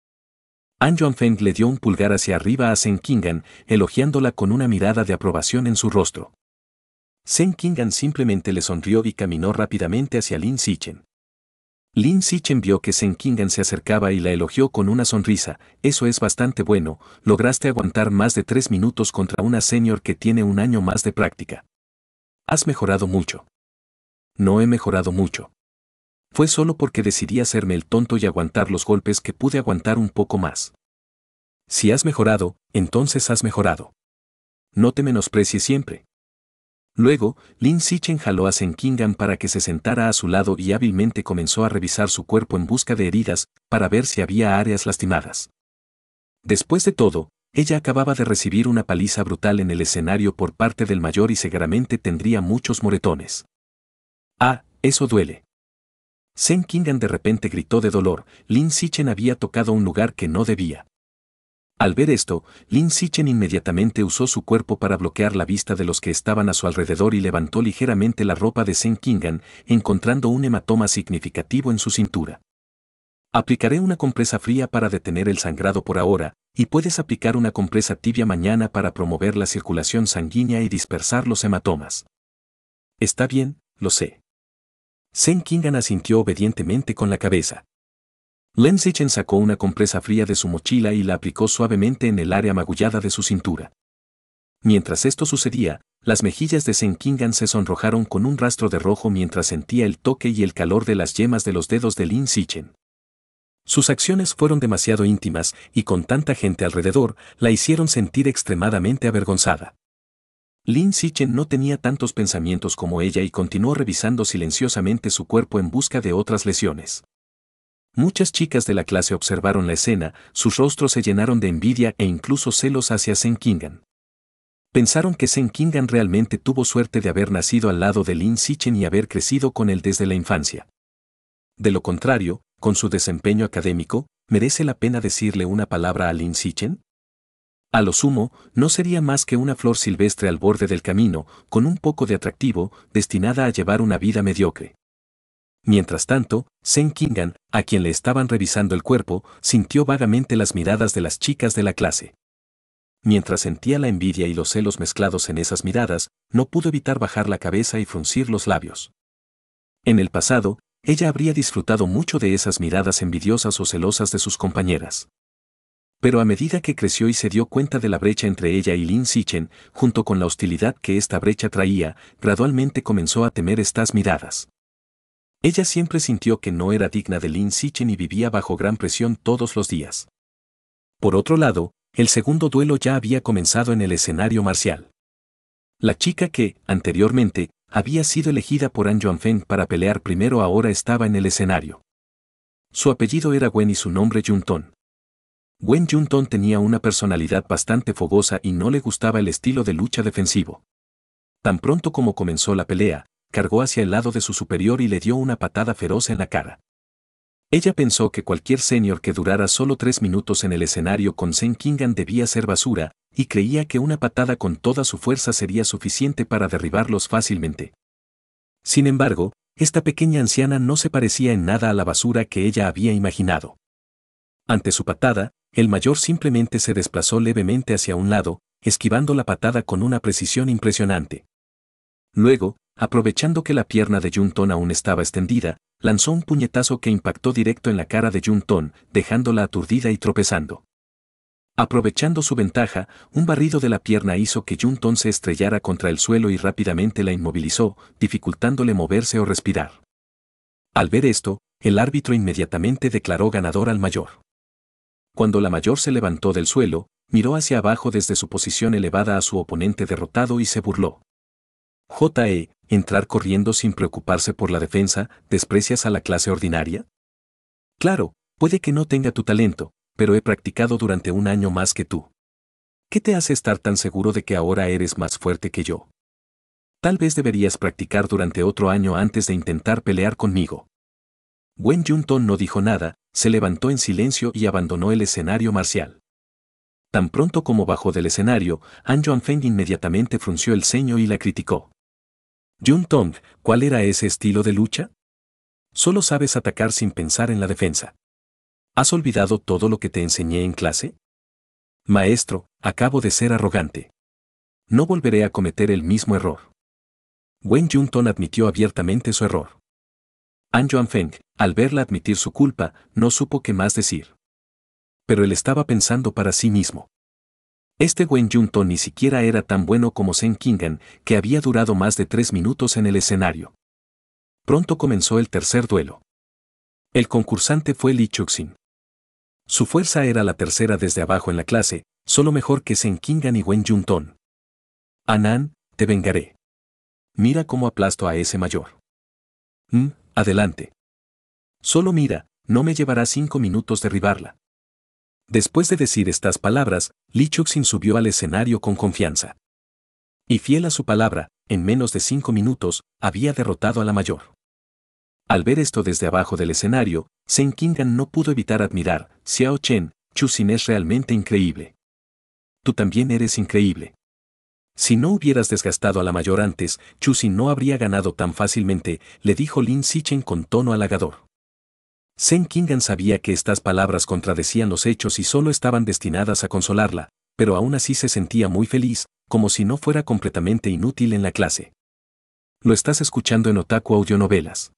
An Feng le dio un pulgar hacia arriba a Sen Kingan, elogiándola con una mirada de aprobación en su rostro. Sen Kingan simplemente le sonrió y caminó rápidamente hacia Lin Sichen. Lin Sichen vio que Kingan se acercaba y la elogió con una sonrisa, eso es bastante bueno, lograste aguantar más de tres minutos contra una senior que tiene un año más de práctica. Has mejorado mucho. No he mejorado mucho. Fue solo porque decidí hacerme el tonto y aguantar los golpes que pude aguantar un poco más. Si has mejorado, entonces has mejorado. No te menosprecies siempre. Luego, Lin Sichen jaló a Sen Kingan para que se sentara a su lado y hábilmente comenzó a revisar su cuerpo en busca de heridas, para ver si había áreas lastimadas. Después de todo, ella acababa de recibir una paliza brutal en el escenario por parte del mayor y seguramente tendría muchos moretones. Ah, eso duele. Sen Kingan de repente gritó de dolor, Lin Sichen había tocado un lugar que no debía. Al ver esto, Lin Sichen inmediatamente usó su cuerpo para bloquear la vista de los que estaban a su alrededor y levantó ligeramente la ropa de Sen Kingan, encontrando un hematoma significativo en su cintura. Aplicaré una compresa fría para detener el sangrado por ahora, y puedes aplicar una compresa tibia mañana para promover la circulación sanguínea y dispersar los hematomas. Está bien, lo sé. Sen Kingan asintió obedientemente con la cabeza. Sichen sacó una compresa fría de su mochila y la aplicó suavemente en el área magullada de su cintura. Mientras esto sucedía, las mejillas de Kingan se sonrojaron con un rastro de rojo mientras sentía el toque y el calor de las yemas de los dedos de Lin Sichen. Sus acciones fueron demasiado íntimas y con tanta gente alrededor la hicieron sentir extremadamente avergonzada. Lin Sichen no tenía tantos pensamientos como ella y continuó revisando silenciosamente su cuerpo en busca de otras lesiones. Muchas chicas de la clase observaron la escena, sus rostros se llenaron de envidia e incluso celos hacia Kingan. Pensaron que Kingan realmente tuvo suerte de haber nacido al lado de Lin Sichen y haber crecido con él desde la infancia. De lo contrario, con su desempeño académico, ¿merece la pena decirle una palabra a Lin Sichen? A lo sumo, no sería más que una flor silvestre al borde del camino, con un poco de atractivo, destinada a llevar una vida mediocre. Mientras tanto, Sen Kingan, a quien le estaban revisando el cuerpo, sintió vagamente las miradas de las chicas de la clase. Mientras sentía la envidia y los celos mezclados en esas miradas, no pudo evitar bajar la cabeza y fruncir los labios. En el pasado, ella habría disfrutado mucho de esas miradas envidiosas o celosas de sus compañeras. Pero a medida que creció y se dio cuenta de la brecha entre ella y Lin Sichen, junto con la hostilidad que esta brecha traía, gradualmente comenzó a temer estas miradas. Ella siempre sintió que no era digna de Lin Sichen y vivía bajo gran presión todos los días. Por otro lado, el segundo duelo ya había comenzado en el escenario marcial. La chica que, anteriormente, había sido elegida por An Feng para pelear primero ahora estaba en el escenario. Su apellido era Wen y su nombre Tong. Wen Junton tenía una personalidad bastante fogosa y no le gustaba el estilo de lucha defensivo. Tan pronto como comenzó la pelea, cargó hacia el lado de su superior y le dio una patada feroz en la cara. Ella pensó que cualquier senior que durara solo tres minutos en el escenario con Sen Kingan debía ser basura, y creía que una patada con toda su fuerza sería suficiente para derribarlos fácilmente. Sin embargo, esta pequeña anciana no se parecía en nada a la basura que ella había imaginado. Ante su patada, el mayor simplemente se desplazó levemente hacia un lado, esquivando la patada con una precisión impresionante. Luego, Aprovechando que la pierna de Junton aún estaba extendida, lanzó un puñetazo que impactó directo en la cara de ton, dejándola aturdida y tropezando. Aprovechando su ventaja, un barrido de la pierna hizo que ton se estrellara contra el suelo y rápidamente la inmovilizó, dificultándole moverse o respirar. Al ver esto, el árbitro inmediatamente declaró ganador al mayor. Cuando la mayor se levantó del suelo, miró hacia abajo desde su posición elevada a su oponente derrotado y se burló. J.E., entrar corriendo sin preocuparse por la defensa, desprecias a la clase ordinaria? Claro, puede que no tenga tu talento, pero he practicado durante un año más que tú. ¿Qué te hace estar tan seguro de que ahora eres más fuerte que yo? Tal vez deberías practicar durante otro año antes de intentar pelear conmigo. Wen Junton no dijo nada, se levantó en silencio y abandonó el escenario marcial. Tan pronto como bajó del escenario, An Joan Feng inmediatamente frunció el ceño y la criticó. Jun Tong, ¿cuál era ese estilo de lucha? Solo sabes atacar sin pensar en la defensa. ¿Has olvidado todo lo que te enseñé en clase? Maestro, acabo de ser arrogante. No volveré a cometer el mismo error. Wen Tong admitió abiertamente su error. An Feng, al verla admitir su culpa, no supo qué más decir pero él estaba pensando para sí mismo. Este Wen Junto ni siquiera era tan bueno como Sen Kingan, que había durado más de tres minutos en el escenario. Pronto comenzó el tercer duelo. El concursante fue Li Chuxin. Su fuerza era la tercera desde abajo en la clase, solo mejor que Sen Kingan y Wen Junton. Anan, te vengaré. Mira cómo aplasto a ese mayor. Mm, adelante. Solo mira, no me llevará cinco minutos derribarla. Después de decir estas palabras, Li Chuxin subió al escenario con confianza. Y fiel a su palabra, en menos de cinco minutos, había derrotado a la mayor. Al ver esto desde abajo del escenario, Shen Qingan no pudo evitar admirar, Xiao Chen, Chuxin es realmente increíble. Tú también eres increíble. Si no hubieras desgastado a la mayor antes, Chuxin no habría ganado tan fácilmente, le dijo Lin Sichen con tono halagador. Sen Kingan sabía que estas palabras contradecían los hechos y solo estaban destinadas a consolarla, pero aún así se sentía muy feliz, como si no fuera completamente inútil en la clase. Lo estás escuchando en Otaku Audionovelas.